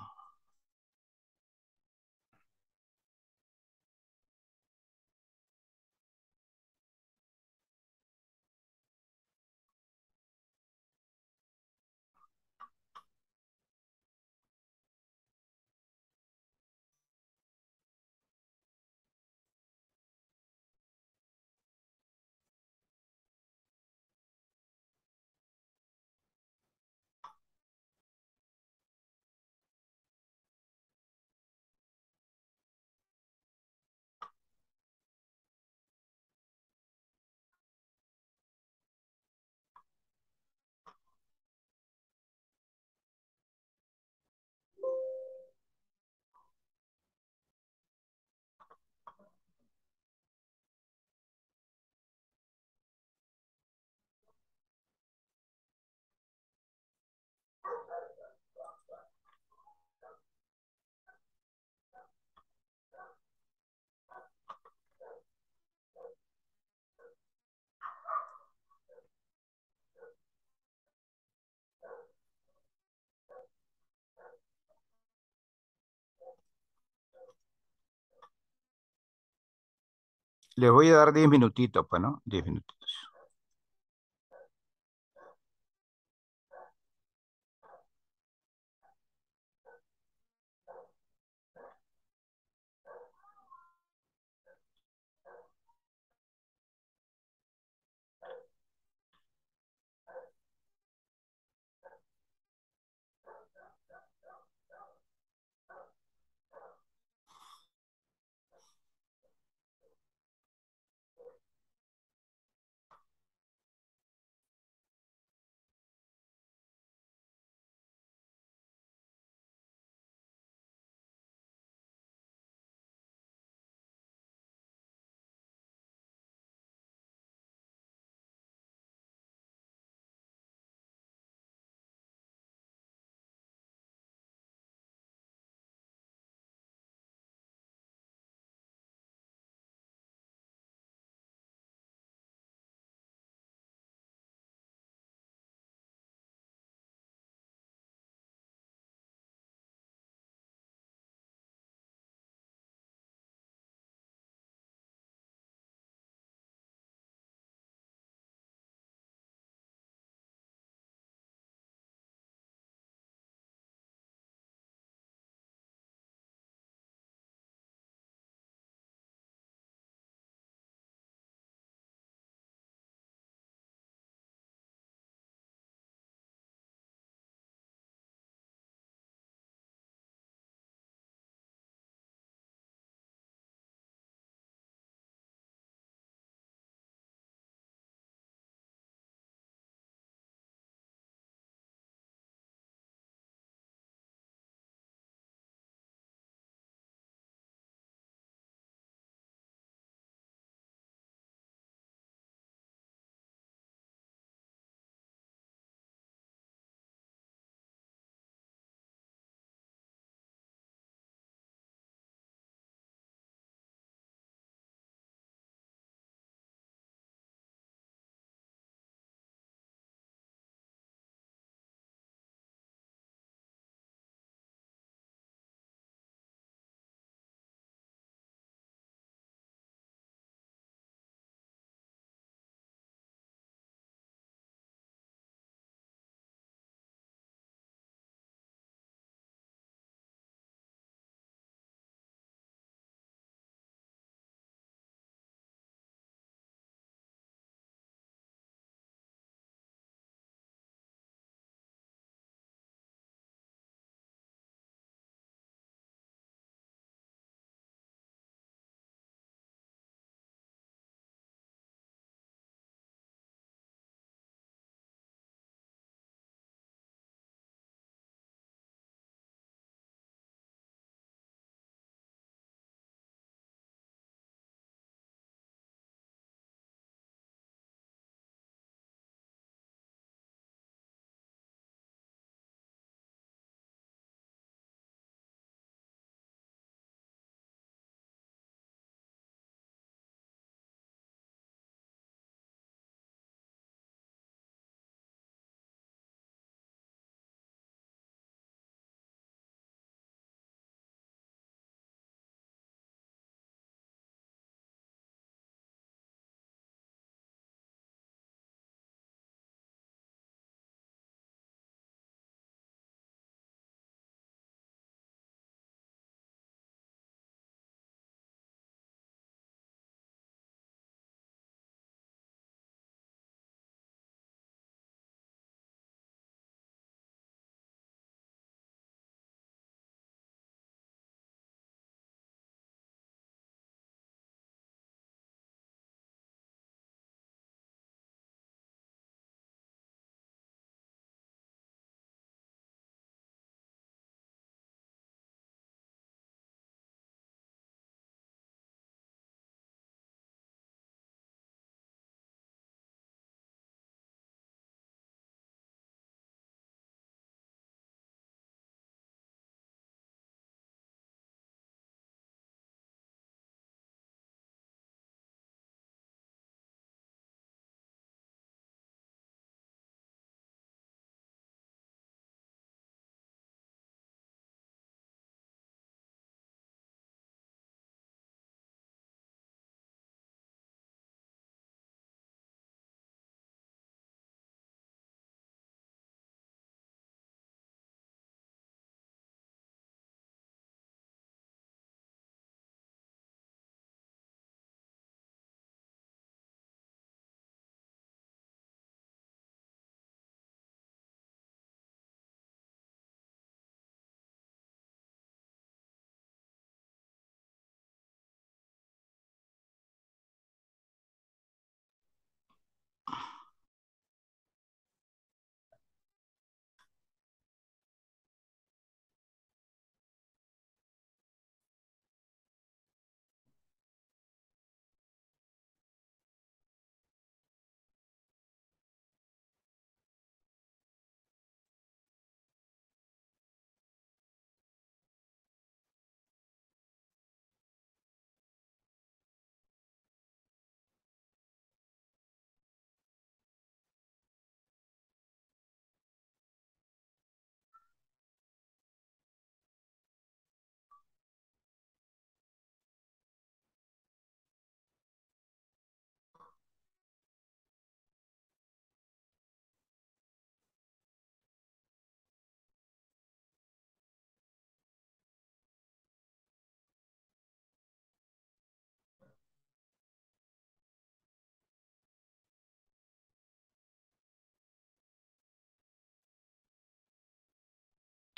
Les voy a dar 10 minutitos, pues, ¿no? 10 minutitos.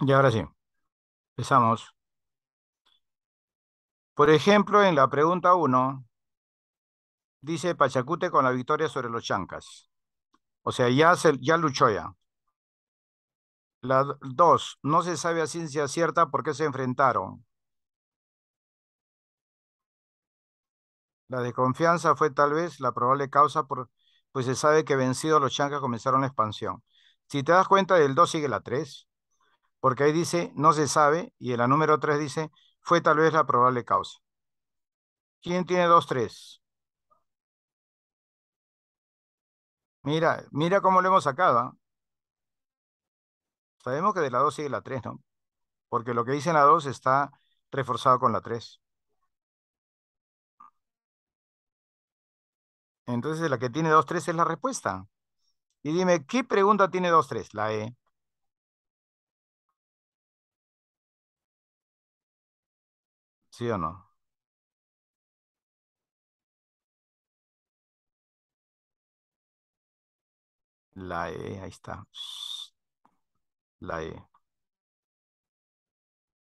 Y ahora sí, empezamos. Por ejemplo, en la pregunta 1,
dice Pachacute con la victoria sobre los Chancas. O sea, ya, ya luchó ya. La 2, no se sabe a ciencia cierta por qué se enfrentaron. La desconfianza fue tal vez la probable causa, pues se sabe que vencidos los Chancas comenzaron la expansión. Si te das cuenta, del 2 sigue la 3 porque ahí dice, no se sabe, y en la número 3 dice, fue tal vez la probable causa. ¿Quién tiene 2, 3? Mira, mira cómo lo hemos sacado. ¿ah? Sabemos que de la 2 sigue la 3, ¿no? Porque lo que dice en la 2 está reforzado con la 3.
Entonces la que tiene 2, 3 es la respuesta. Y dime, ¿qué pregunta tiene 2, 3? La E. ¿Sí o no? La E, ahí está. La E.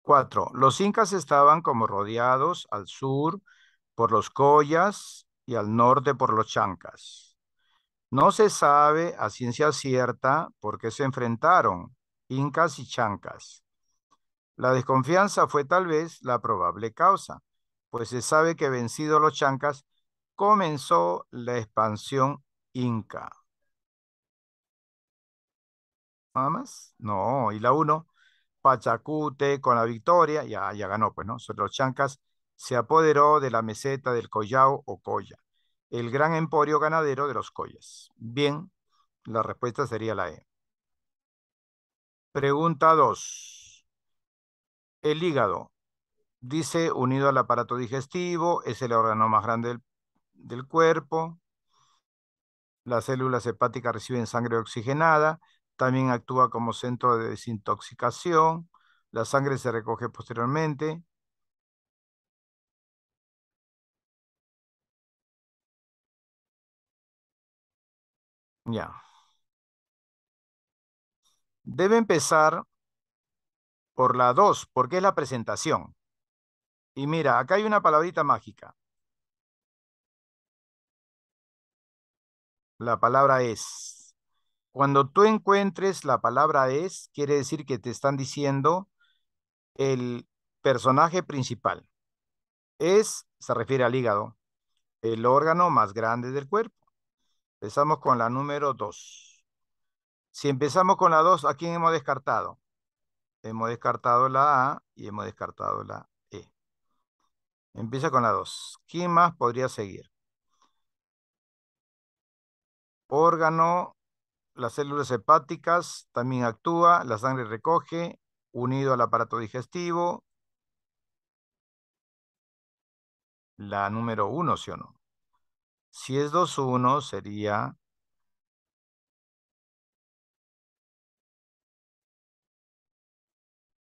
Cuatro. Los
incas estaban como rodeados al sur por los collas y al norte por los chancas. No se sabe a ciencia cierta por qué se enfrentaron incas y chancas. La desconfianza fue tal vez la probable causa, pues se sabe que vencidos los chancas comenzó la expansión inca. ¿Nada más? No, y la uno, Pachacute con la victoria, ya, ya ganó, pues, ¿no? Sobre los chancas se apoderó de la meseta del Collao o Colla, el gran emporio ganadero de los Collas. Bien, la respuesta sería la E. Pregunta 2. El hígado, dice, unido al aparato digestivo, es el órgano más grande del, cuerpo. Las células hepáticas reciben sangre oxigenada, también actúa como centro de desintoxicación. La sangre se recoge posteriormente.
Ya. Debe empezar por la 2, porque es la presentación.
Y mira, acá hay una palabrita mágica. La palabra es. Cuando tú encuentres la palabra es, quiere decir que te están diciendo el personaje principal. Es, se refiere al hígado, el órgano más grande del cuerpo. Empezamos con la número 2. Si empezamos con la 2, ¿a quién hemos descartado? Hemos descartado la A y hemos descartado la E. Empieza con la 2. ¿Quién más podría seguir? Órgano, las células hepáticas también actúa, la sangre recoge, unido al aparato digestivo.
La número 1, ¿sí o no? Si es 2-1 sería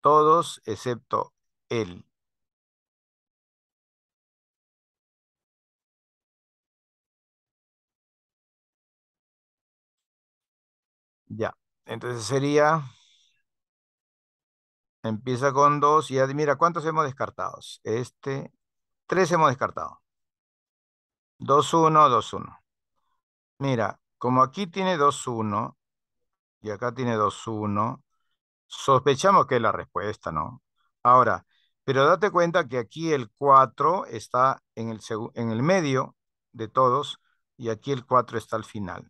todos excepto él. Ya, entonces sería, empieza con dos y mira, ¿cuántos
hemos descartado? Este, tres hemos descartado. Dos, uno, dos, uno. Mira, como aquí tiene dos, uno, y acá tiene dos, uno, Sospechamos que es la respuesta, ¿no? Ahora, pero date cuenta que aquí el 4 está en el, en el medio de todos y aquí el 4 está al final.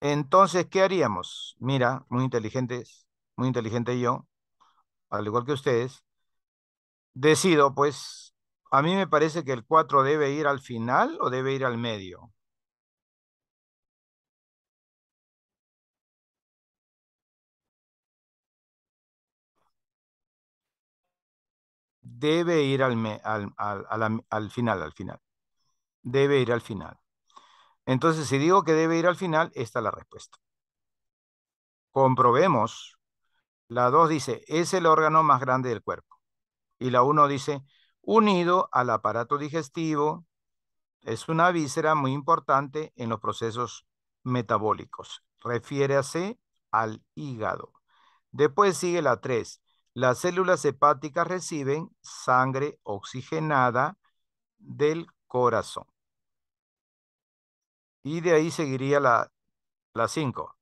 Entonces, ¿qué haríamos? Mira, muy inteligentes, muy inteligente yo, al igual que ustedes, decido, pues, a mí me parece que el 4 debe ir al final
o debe ir al medio. debe ir al, final, al final.
Debe ir al final. Entonces, si digo que debe ir al final, esta es la respuesta. Comprobemos. La 2 dice, es el órgano más grande del cuerpo. Y la 1 dice, unido al aparato digestivo, es una víscera muy importante en los procesos metabólicos. Refiérase al hígado. Después sigue la 3. Las células hepáticas reciben sangre oxigenada del corazón. Y de ahí seguiría la 5.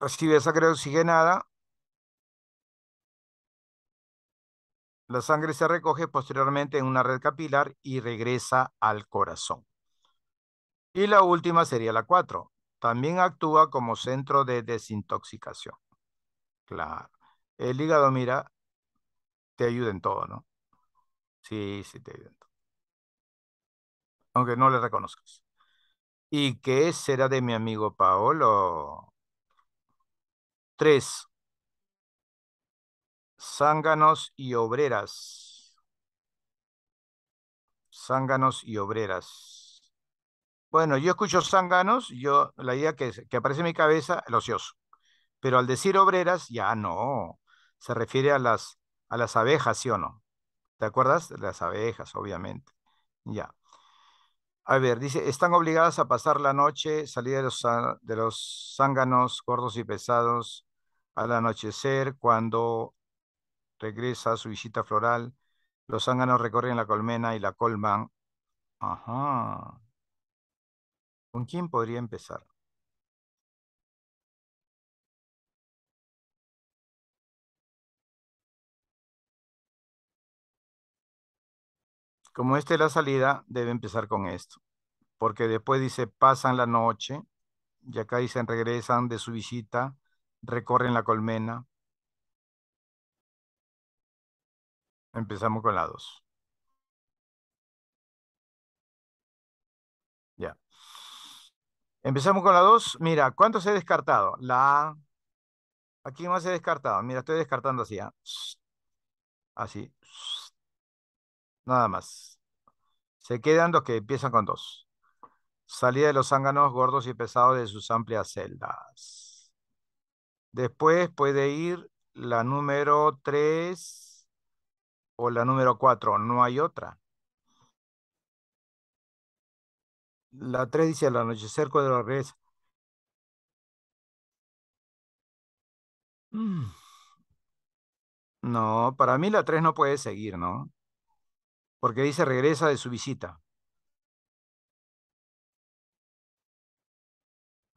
recibe sangre oxigenada. La sangre se recoge posteriormente en una red capilar y regresa al corazón. Y la última sería la 4. También actúa como centro de desintoxicación. Claro. El hígado, mira, te ayuda en todo, ¿no? Sí, sí, te ayuda en todo. Aunque no le reconozcas. ¿Y qué será de mi amigo Paolo? Tres. Zánganos y obreras. Zánganos y obreras. Bueno, yo escucho zánganos, yo, la idea que, que aparece en mi cabeza, el ocioso. Pero al decir obreras, ya no. Se refiere a las, a las abejas, ¿sí o no? ¿Te acuerdas? Las abejas, obviamente. Ya. A ver, dice, están obligadas a pasar la noche, salir de los, de los zánganos gordos y pesados al anochecer, cuando regresa a su visita floral, los zánganos recorren la colmena y la
colman. Ajá. ¿Con quién podría empezar? Como
esta es la salida, debe empezar con esto. Porque después dice, pasan la noche, y acá dicen, regresan de su visita, recorren la colmena.
Empezamos con la 2. Ya. Empezamos con
la 2. Mira, ¿cuántos he descartado? La A. ¿A quién más he descartado? Mira, estoy descartando así. ¿ah? Así. Nada más. Se quedan los que empiezan con dos. Salida de los zánganos gordos y pesados de sus amplias celdas. Después puede ir la número tres o la número cuatro. No hay otra.
La tres dice al anochecer de la red. Mm.
No, para mí la tres no puede seguir, ¿no? porque dice regresa de su visita.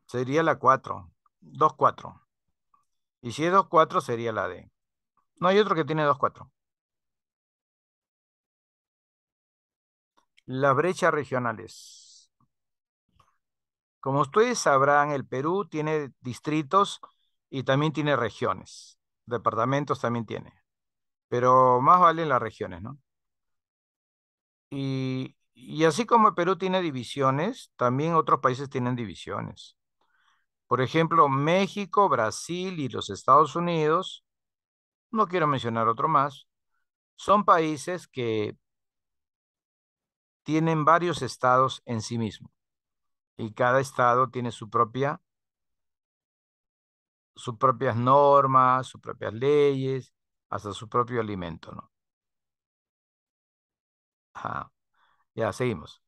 Sería la 4, 2-4. Y si es 2-4 sería la D. No hay otro que tiene 2-4. Las brechas regionales. Como ustedes sabrán, el Perú tiene distritos y también tiene regiones. Departamentos también tiene. Pero más valen las regiones, ¿no? Y, así como Perú tiene divisiones, también otros países tienen divisiones. Por ejemplo, México, Brasil y los Estados Unidos, no quiero mencionar otro más, son países que tienen varios estados en sí mismo. Y cada estado tiene su propia, sus propias normas, sus propias leyes, hasta su propio alimento, ¿no? Ya, seguimos.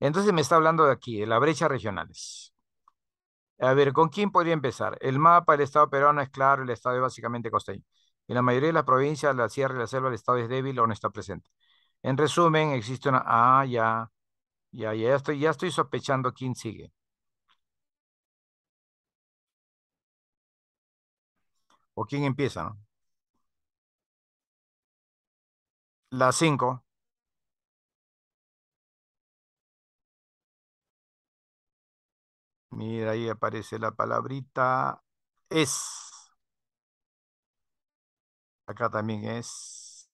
Entonces me está hablando de aquí, de la brecha regionales. A ver, ¿con quién podría empezar? El mapa del Estado peruano es claro, el Estado es básicamente costeño. En la mayoría de las provincias, la sierra y la selva, el Estado es débil o no está presente. En resumen, existe una... Ah, ya, ya, ya estoy, ya estoy sospechando quién sigue.
¿O quién empieza? ¿no? Las cinco. Mira, ahí aparece la palabrita es. Acá también es.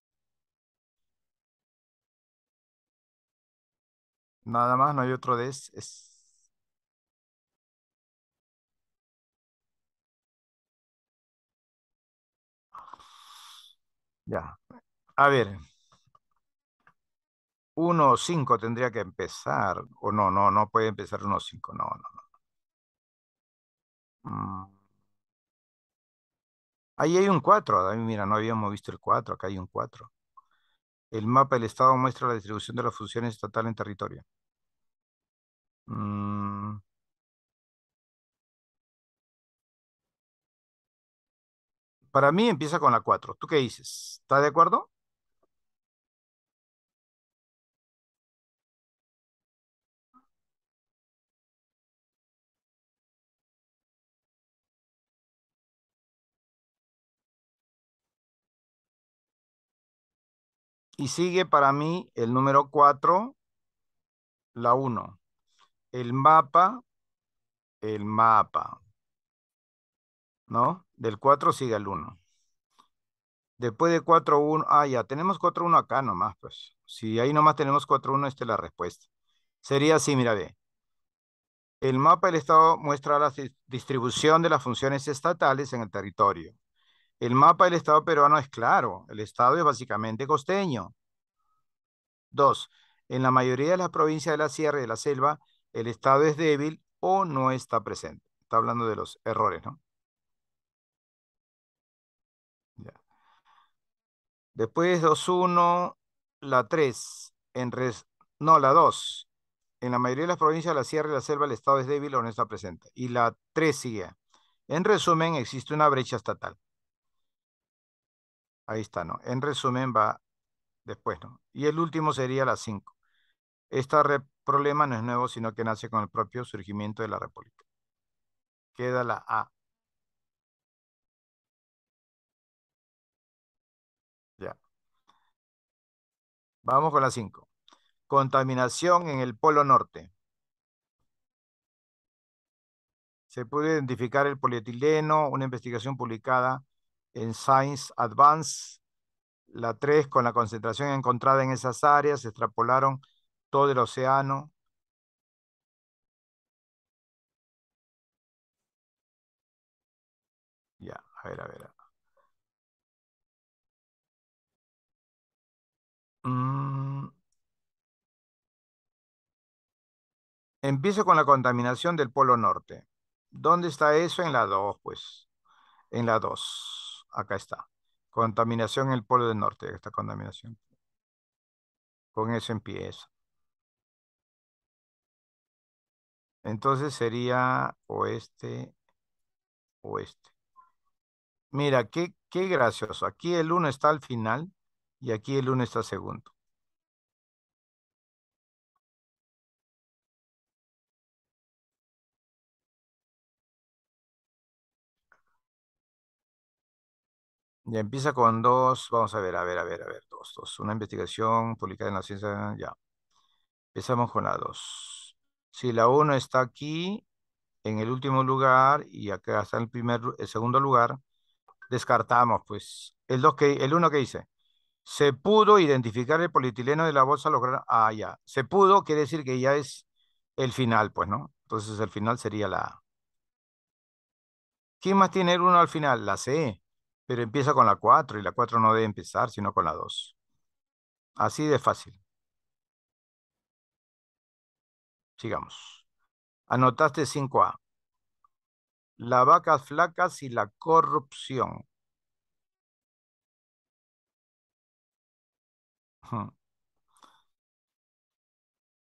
Nada más, no hay otro de es. Ya. A ver.
Uno cinco tendría que empezar. O no, no, no puede empezar uno cinco. No, no, no. Ahí hay un 4. Mira, no habíamos visto el 4. Acá hay un 4. El mapa del Estado muestra la distribución de
las funciones estatales en territorio. Mm. Para mí empieza con la 4. ¿Tú qué dices? ¿Estás de acuerdo? Y sigue para mí el número
4, la 1. El mapa, el mapa. ¿No? Del 4 sigue el 1. Después de 4, 1. Ah, ya, tenemos 4, 1 acá nomás, pues. Si ahí nomás tenemos 4, 1, esta es la respuesta. Sería así, mira, ve. El mapa del Estado muestra la distribución de las funciones estatales en el territorio. El mapa del Estado peruano es claro, el Estado es básicamente costeño. Dos, en la mayoría de las provincias de la sierra y de la selva, el Estado es débil o no está presente. Está hablando de los errores, ¿no? Después, Después uno, la 3, en res... no, la 2. En la mayoría de las provincias de la sierra y la selva el Estado es débil o no está presente. Y la tres sigue. En resumen, existe una brecha estatal. Ahí está, ¿no? En resumen va después, ¿no? Y el último sería la 5. Este problema no es nuevo, sino que nace con el propio surgimiento de la República.
Queda la A. Ya. Vamos con la 5. Contaminación en el Polo Norte.
Se puede identificar el polietileno, una investigación publicada en Science Advance. La 3, con la concentración encontrada en esas áreas, se extrapolaron
todo el océano. Ya, a ver, a ver. Mm. Empiezo con la contaminación del Polo Norte.
¿Dónde está eso? En la 2, pues. En la 2 acá está. Contaminación en el polo del norte, esta contaminación. Con eso empieza. Entonces sería oeste, oeste. Mira, qué, qué gracioso.
Aquí el 1 está al final y aquí el 1 está segundo. Ya
empieza con dos, vamos a ver, a ver, a ver, a ver, dos, dos. Una investigación publicada en la ciencia, ya. Empezamos con la dos. Si la uno está aquí, en el último lugar, y acá está el, primer, segundo lugar, descartamos, pues. El dos que, el uno que dice, se pudo identificar el polietileno de la bolsa, lograr, ah, ya. Se pudo quiere decir que ya es el final, pues, ¿no? Entonces el final sería la A. ¿Quién más tiene el uno al final? La C. Pero empieza con la 4 y la 4 no debe empezar, sino con la 2. Así de fácil. Sigamos. Anotaste 5A. Las vacas flacas y la corrupción.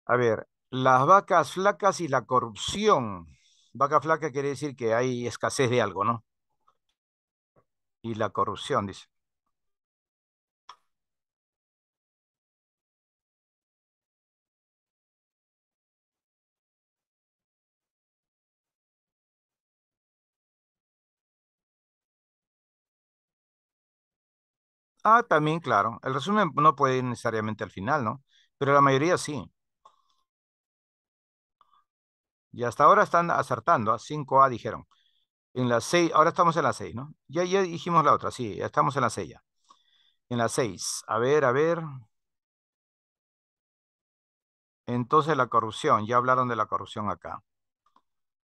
A ver, las vacas flacas y la corrupción. Vaca flaca quiere decir que hay escasez de algo, ¿no? y la corrupción, dice.
Ah, también, claro. El resumen no puede ir necesariamente al final, ¿no? Pero la mayoría
sí. Y hasta ahora están acertando. 5A ¿ah? dijeron. En la 6, ahora estamos en las seis, ¿no? Ya, ya dijimos la otra, sí, ya estamos en la seis ya. En las seis, a ver, a ver. Entonces la corrupción, ya hablaron de la corrupción acá.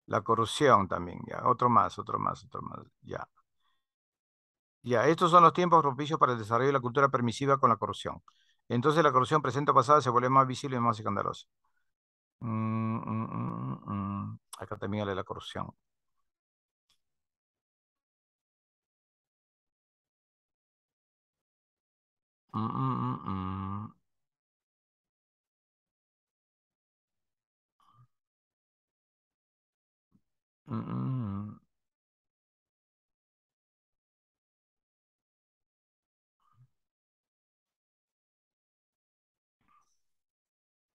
La corrupción también, ya. Otro más, otro más, otro más, ya. Ya, estos son los tiempos propicios para el desarrollo de la cultura permisiva con la corrupción. Entonces la corrupción presente o pasada se vuelve más
visible y más escandalosa. Mm, mm, mm, acá también la corrupción. Ah, ah, ah,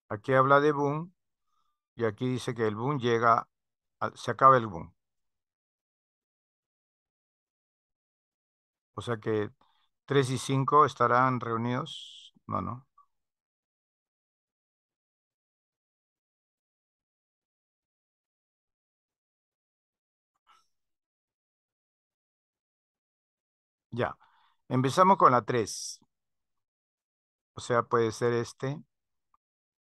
aquí habla de boom y aquí dice que el boom llega, se acaba el boom. O sea que Tres y cinco estarán reunidos. No, no. Ya. Empezamos con la tres. O sea, puede ser este,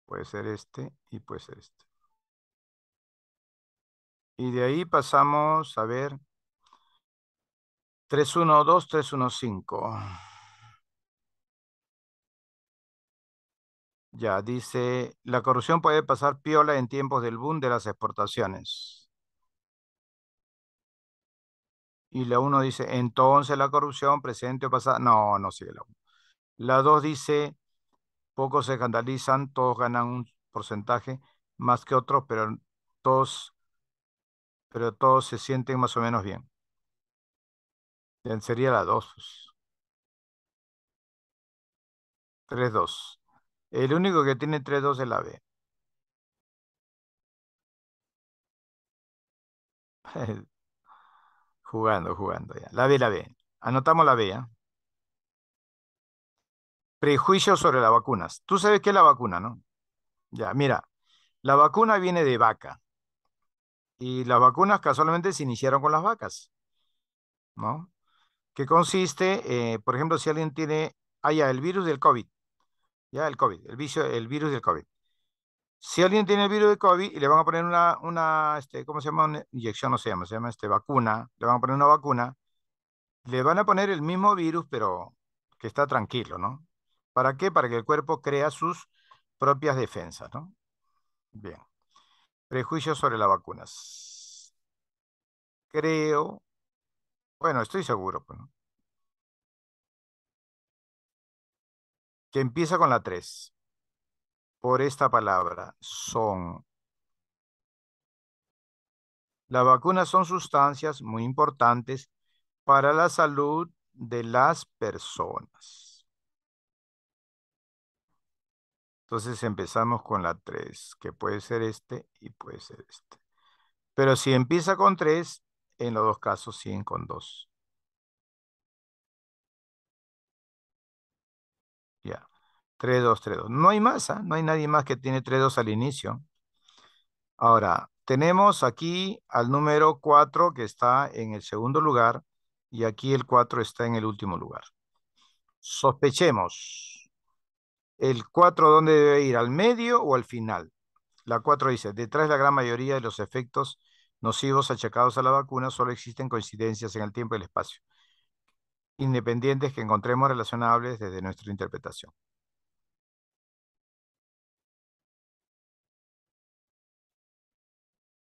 puede ser este y puede ser este. Y de ahí pasamos a ver 312, 315. Ya, dice, la corrupción puede pasar piola en tiempos del boom de las exportaciones. Y la 1 dice, entonces la corrupción presente o pasada. No, no sigue la 1. La 2 dice, pocos se escandalizan, todos ganan un porcentaje más que otros, pero todos, pero todos se sienten más o menos bien sería la 2.
3-2. Pues. El único que tiene 3-2 es la B.
jugando, jugando ya. La B, la B. Anotamos la B, Prejuicio sobre las vacunas. Tú sabes qué es la vacuna, ¿no? Ya, mira. La vacuna viene de vaca. Y las vacunas casualmente se iniciaron con las vacas. ¿No? que consiste, eh, por ejemplo, si alguien tiene, ah, ya, el virus del COVID, ya, el COVID, el, el virus del COVID. Si alguien tiene el virus del COVID y le van a poner una, este, ¿cómo se llama? inyección, no se llama, se llama este, vacuna, le van a poner una vacuna, le van a poner el mismo virus, pero que está tranquilo, ¿no? ¿Para qué? Para que el cuerpo crea sus propias defensas, ¿no? Bien. Prejuicios sobre las vacunas.
Creo bueno, estoy seguro. Pues, que empieza con la 3. Por esta palabra, son. Las
vacunas son sustancias muy importantes para la salud de las personas. Entonces empezamos con la 3, que puede ser este y puede ser este. Pero si empieza con 3, en los dos casos 100 con 2. Ya. 3, 2, 3, 2. No hay más, ¿ah? no hay nadie más que tiene 3, 2 al inicio. Ahora, tenemos aquí al número 4 que está en el segundo lugar y aquí el 4 está en el último lugar. Sospechemos. ¿El 4 dónde debe ir? ¿Al medio o al final? La 4 dice, detrás de la gran mayoría de los efectos nocivos achacados a la vacuna, solo existen coincidencias en el tiempo y el espacio, independientes
que encontremos relacionables desde nuestra interpretación.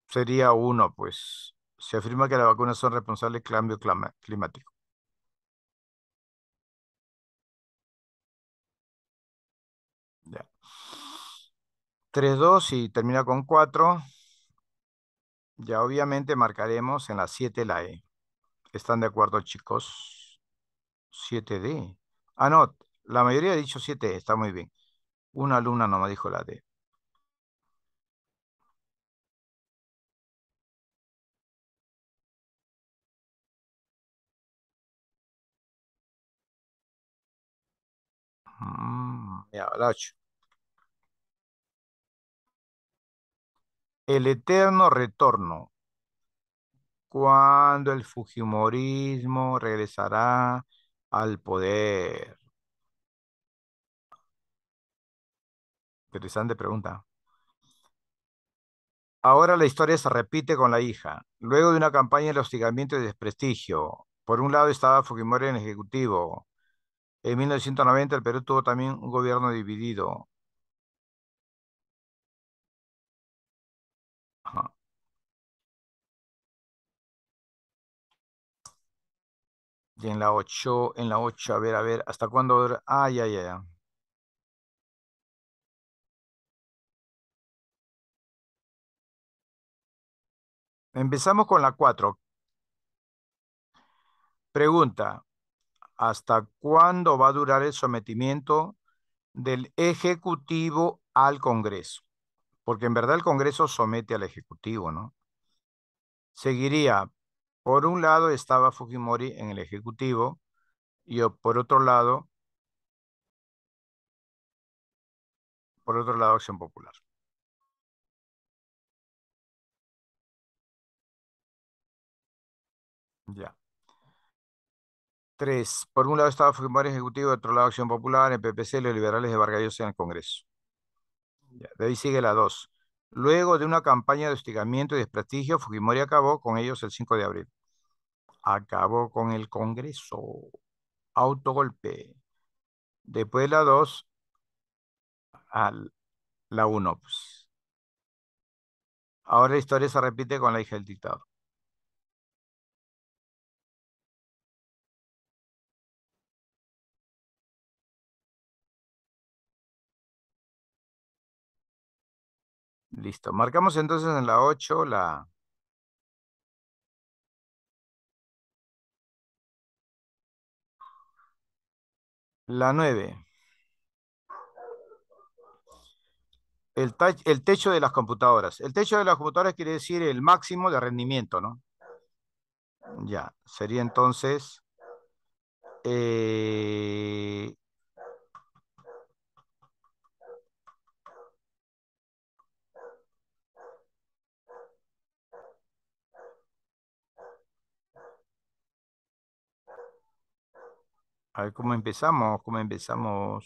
Sería uno, pues. Se afirma que las vacunas son responsables del cambio climático. Ya.
3, 2 y termina con 4. Ya obviamente marcaremos en la 7 la E. ¿Están de acuerdo, chicos? 7D. Ah, no, la mayoría ha dicho 7E, e, está muy bien. Una alumna no me dijo
la D. Mm. ya, la 8. El eterno retorno.
Cuando el Fujimorismo regresará al poder. Interesante pregunta. Ahora la historia se repite con la hija. Luego de una campaña de hostigamiento y desprestigio, por un lado estaba Fujimori en Ejecutivo.
En 1990 el Perú tuvo también un gobierno dividido. Y en la 8, en la 8, a ver, a ver, ¿hasta cuándo? Ah, ya, ya, ya. Empezamos con la 4. Pregunta, ¿hasta
cuándo va a durar el sometimiento del Ejecutivo al Congreso? Porque en verdad el Congreso somete al Ejecutivo, ¿no? Seguiría, por un lado estaba Fujimori en el Ejecutivo y
por otro lado, por otro lado Acción Popular. Ya. Tres. Por un
lado estaba Fujimori Ejecutivo, por otro lado Acción Popular, el PPC, los liberales de Vargas en el Congreso. De ahí sigue la dos. Luego de una campaña de hostigamiento y desprestigio, Fujimori acabó con ellos el 5 de abril acabó con el Congreso. Autogolpe. Después de la 2,
la 1. Pues. Ahora la historia se repite con la hija del dictador. Listo. Marcamos entonces en la 8 la, La 9.
El, el, techo de las computadoras. El techo de las computadoras quiere decir el máximo de rendimiento, ¿no? Ya, sería entonces
eh,
A ver cómo empezamos, cómo empezamos.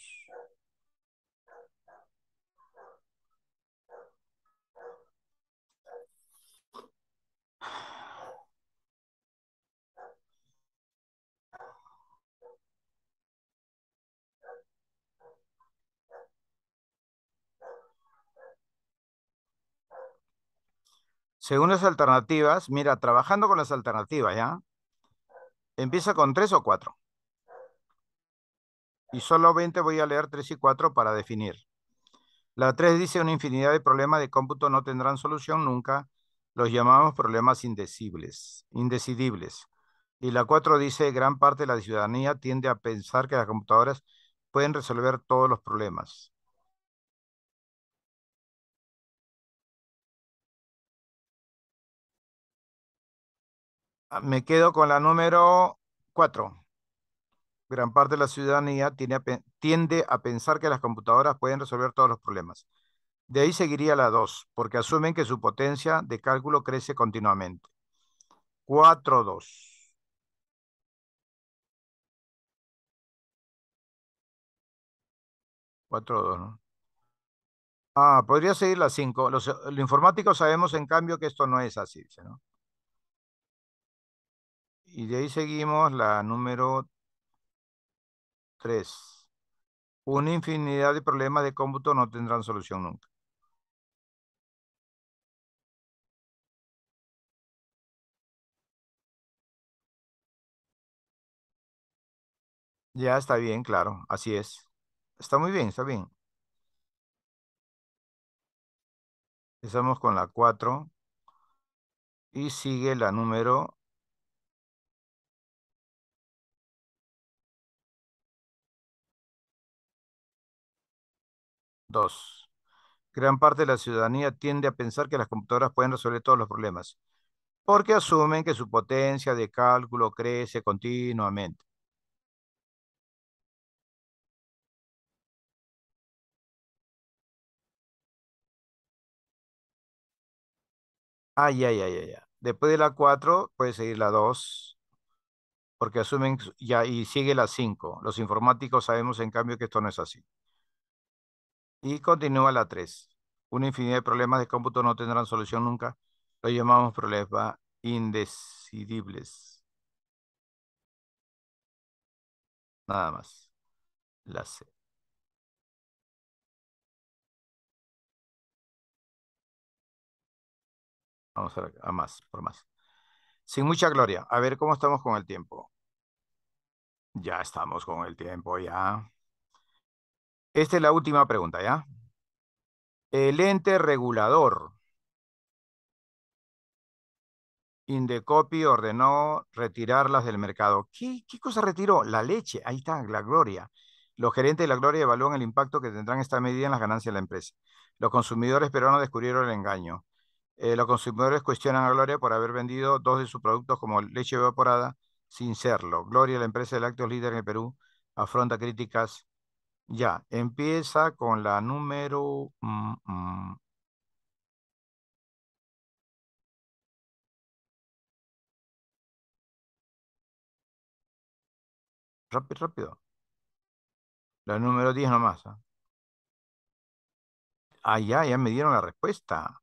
Según las alternativas, mira, trabajando con las alternativas, ¿ya? Empieza con tres o cuatro y 20 voy a leer 3 y 4 para definir. La 3 dice una infinidad de problemas de cómputo no tendrán solución nunca. Los llamamos problemas indecibles, indecidibles. Y la 4 dice gran parte de la ciudadanía tiende a
pensar que las computadoras pueden resolver todos los problemas. Ah, me quedo con la número 4
gran parte de la ciudadanía tiende a pensar que las computadoras pueden resolver todos los problemas. De ahí seguiría la 2, porque asumen que su potencia de cálculo crece continuamente.
4, 2. Cuatro, dos, ¿no?
Ah, podría seguir la 5. Los, los, informáticos sabemos, en cambio, que esto no es así, ¿no? Y de ahí seguimos la número 3. Una infinidad de problemas de cómputo no tendrán solución
nunca. Ya está bien, claro, así es. Está muy bien, está bien. Empezamos con la 4 y sigue la número Dos,
gran parte de la ciudadanía tiende a pensar que las computadoras pueden resolver todos los problemas, porque asumen que su potencia de cálculo crece continuamente.
Ay, ay, ay, ay. Después de
la 4 puede seguir la 2, porque asumen ya y sigue la 5. Los informáticos sabemos en cambio que esto no es así. Y continúa la 3. Una infinidad de problemas de cómputo no tendrán solución nunca. Lo llamamos problemas
indecidibles. Nada más. La C. Vamos a, a más, por más. Sin mucha gloria. A ver cómo estamos con el tiempo. Ya estamos
con el tiempo, ya. Esta es la última pregunta, ¿ya? El ente regulador. Indecopi ordenó retirarlas del mercado. ¿Qué, cosa retiró? La leche, ahí está, la gloria. Los gerentes de la gloria evalúan el impacto que tendrán esta medida en las ganancias de la empresa. Los consumidores no descubrieron el engaño. Eh, los consumidores cuestionan a Gloria por haber vendido dos de sus productos como leche evaporada sin serlo. Gloria, la empresa de lácteos líder en el Perú, afronta críticas ya, empieza con la número... Mm,
mm. Rápido, rápido. La número 10 nomás. ¿ah?
ah, ya, ya me dieron la respuesta.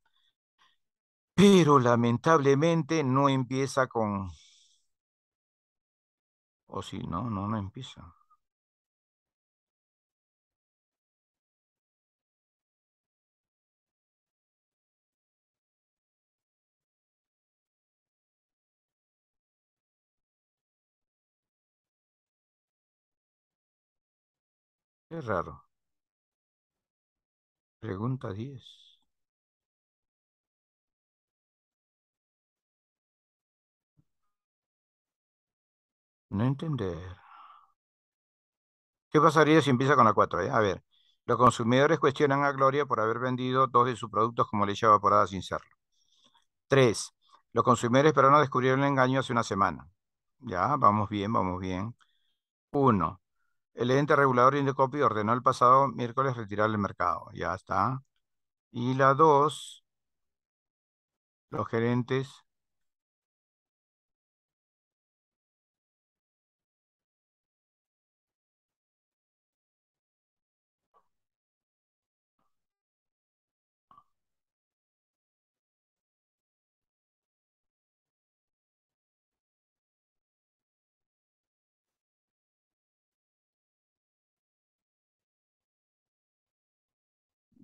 Pero lamentablemente no
empieza con... O si no, no, no empieza. Qué raro. Pregunta 10. No entender.
¿Qué pasaría si empieza con la 4? Eh? A ver, los consumidores cuestionan a Gloria por haber vendido dos de sus productos como leche evaporada sin serlo. 3. Los consumidores pero no descubrieron el engaño hace una semana. Ya, vamos bien, vamos bien. 1. El ente regulador Indecopi ordenó el pasado miércoles retirar el mercado. Ya está.
Y la 2. los gerentes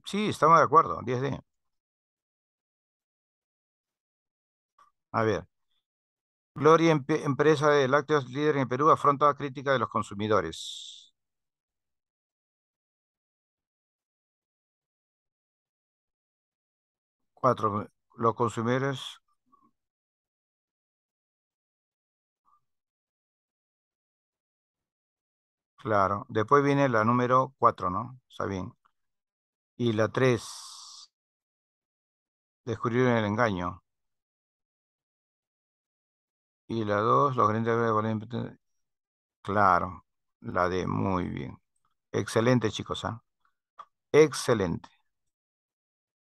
Sí, estamos de acuerdo, 10D. A ver.
Gloria, empresa de lácteos líder en Perú, afronta la crítica de los consumidores.
Cuatro, los consumidores Claro, después viene la número cuatro, ¿no? Está bien. Y la 3. Descubrieron el engaño. Y la 2, los grandes... Claro,
la D, muy bien. Excelente, chicos. ¿ah? Excelente.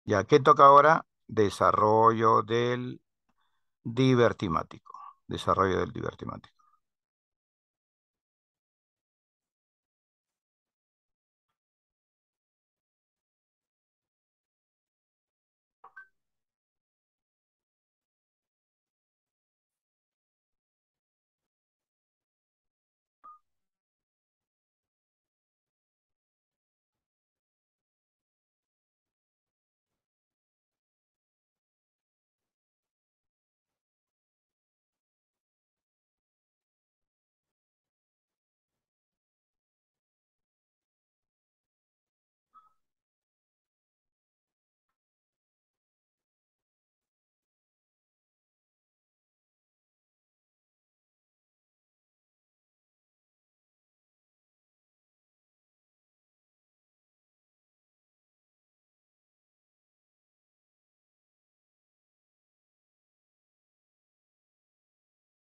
Ya, ¿qué toca ahora? Desarrollo del
divertimático. Desarrollo del divertimático.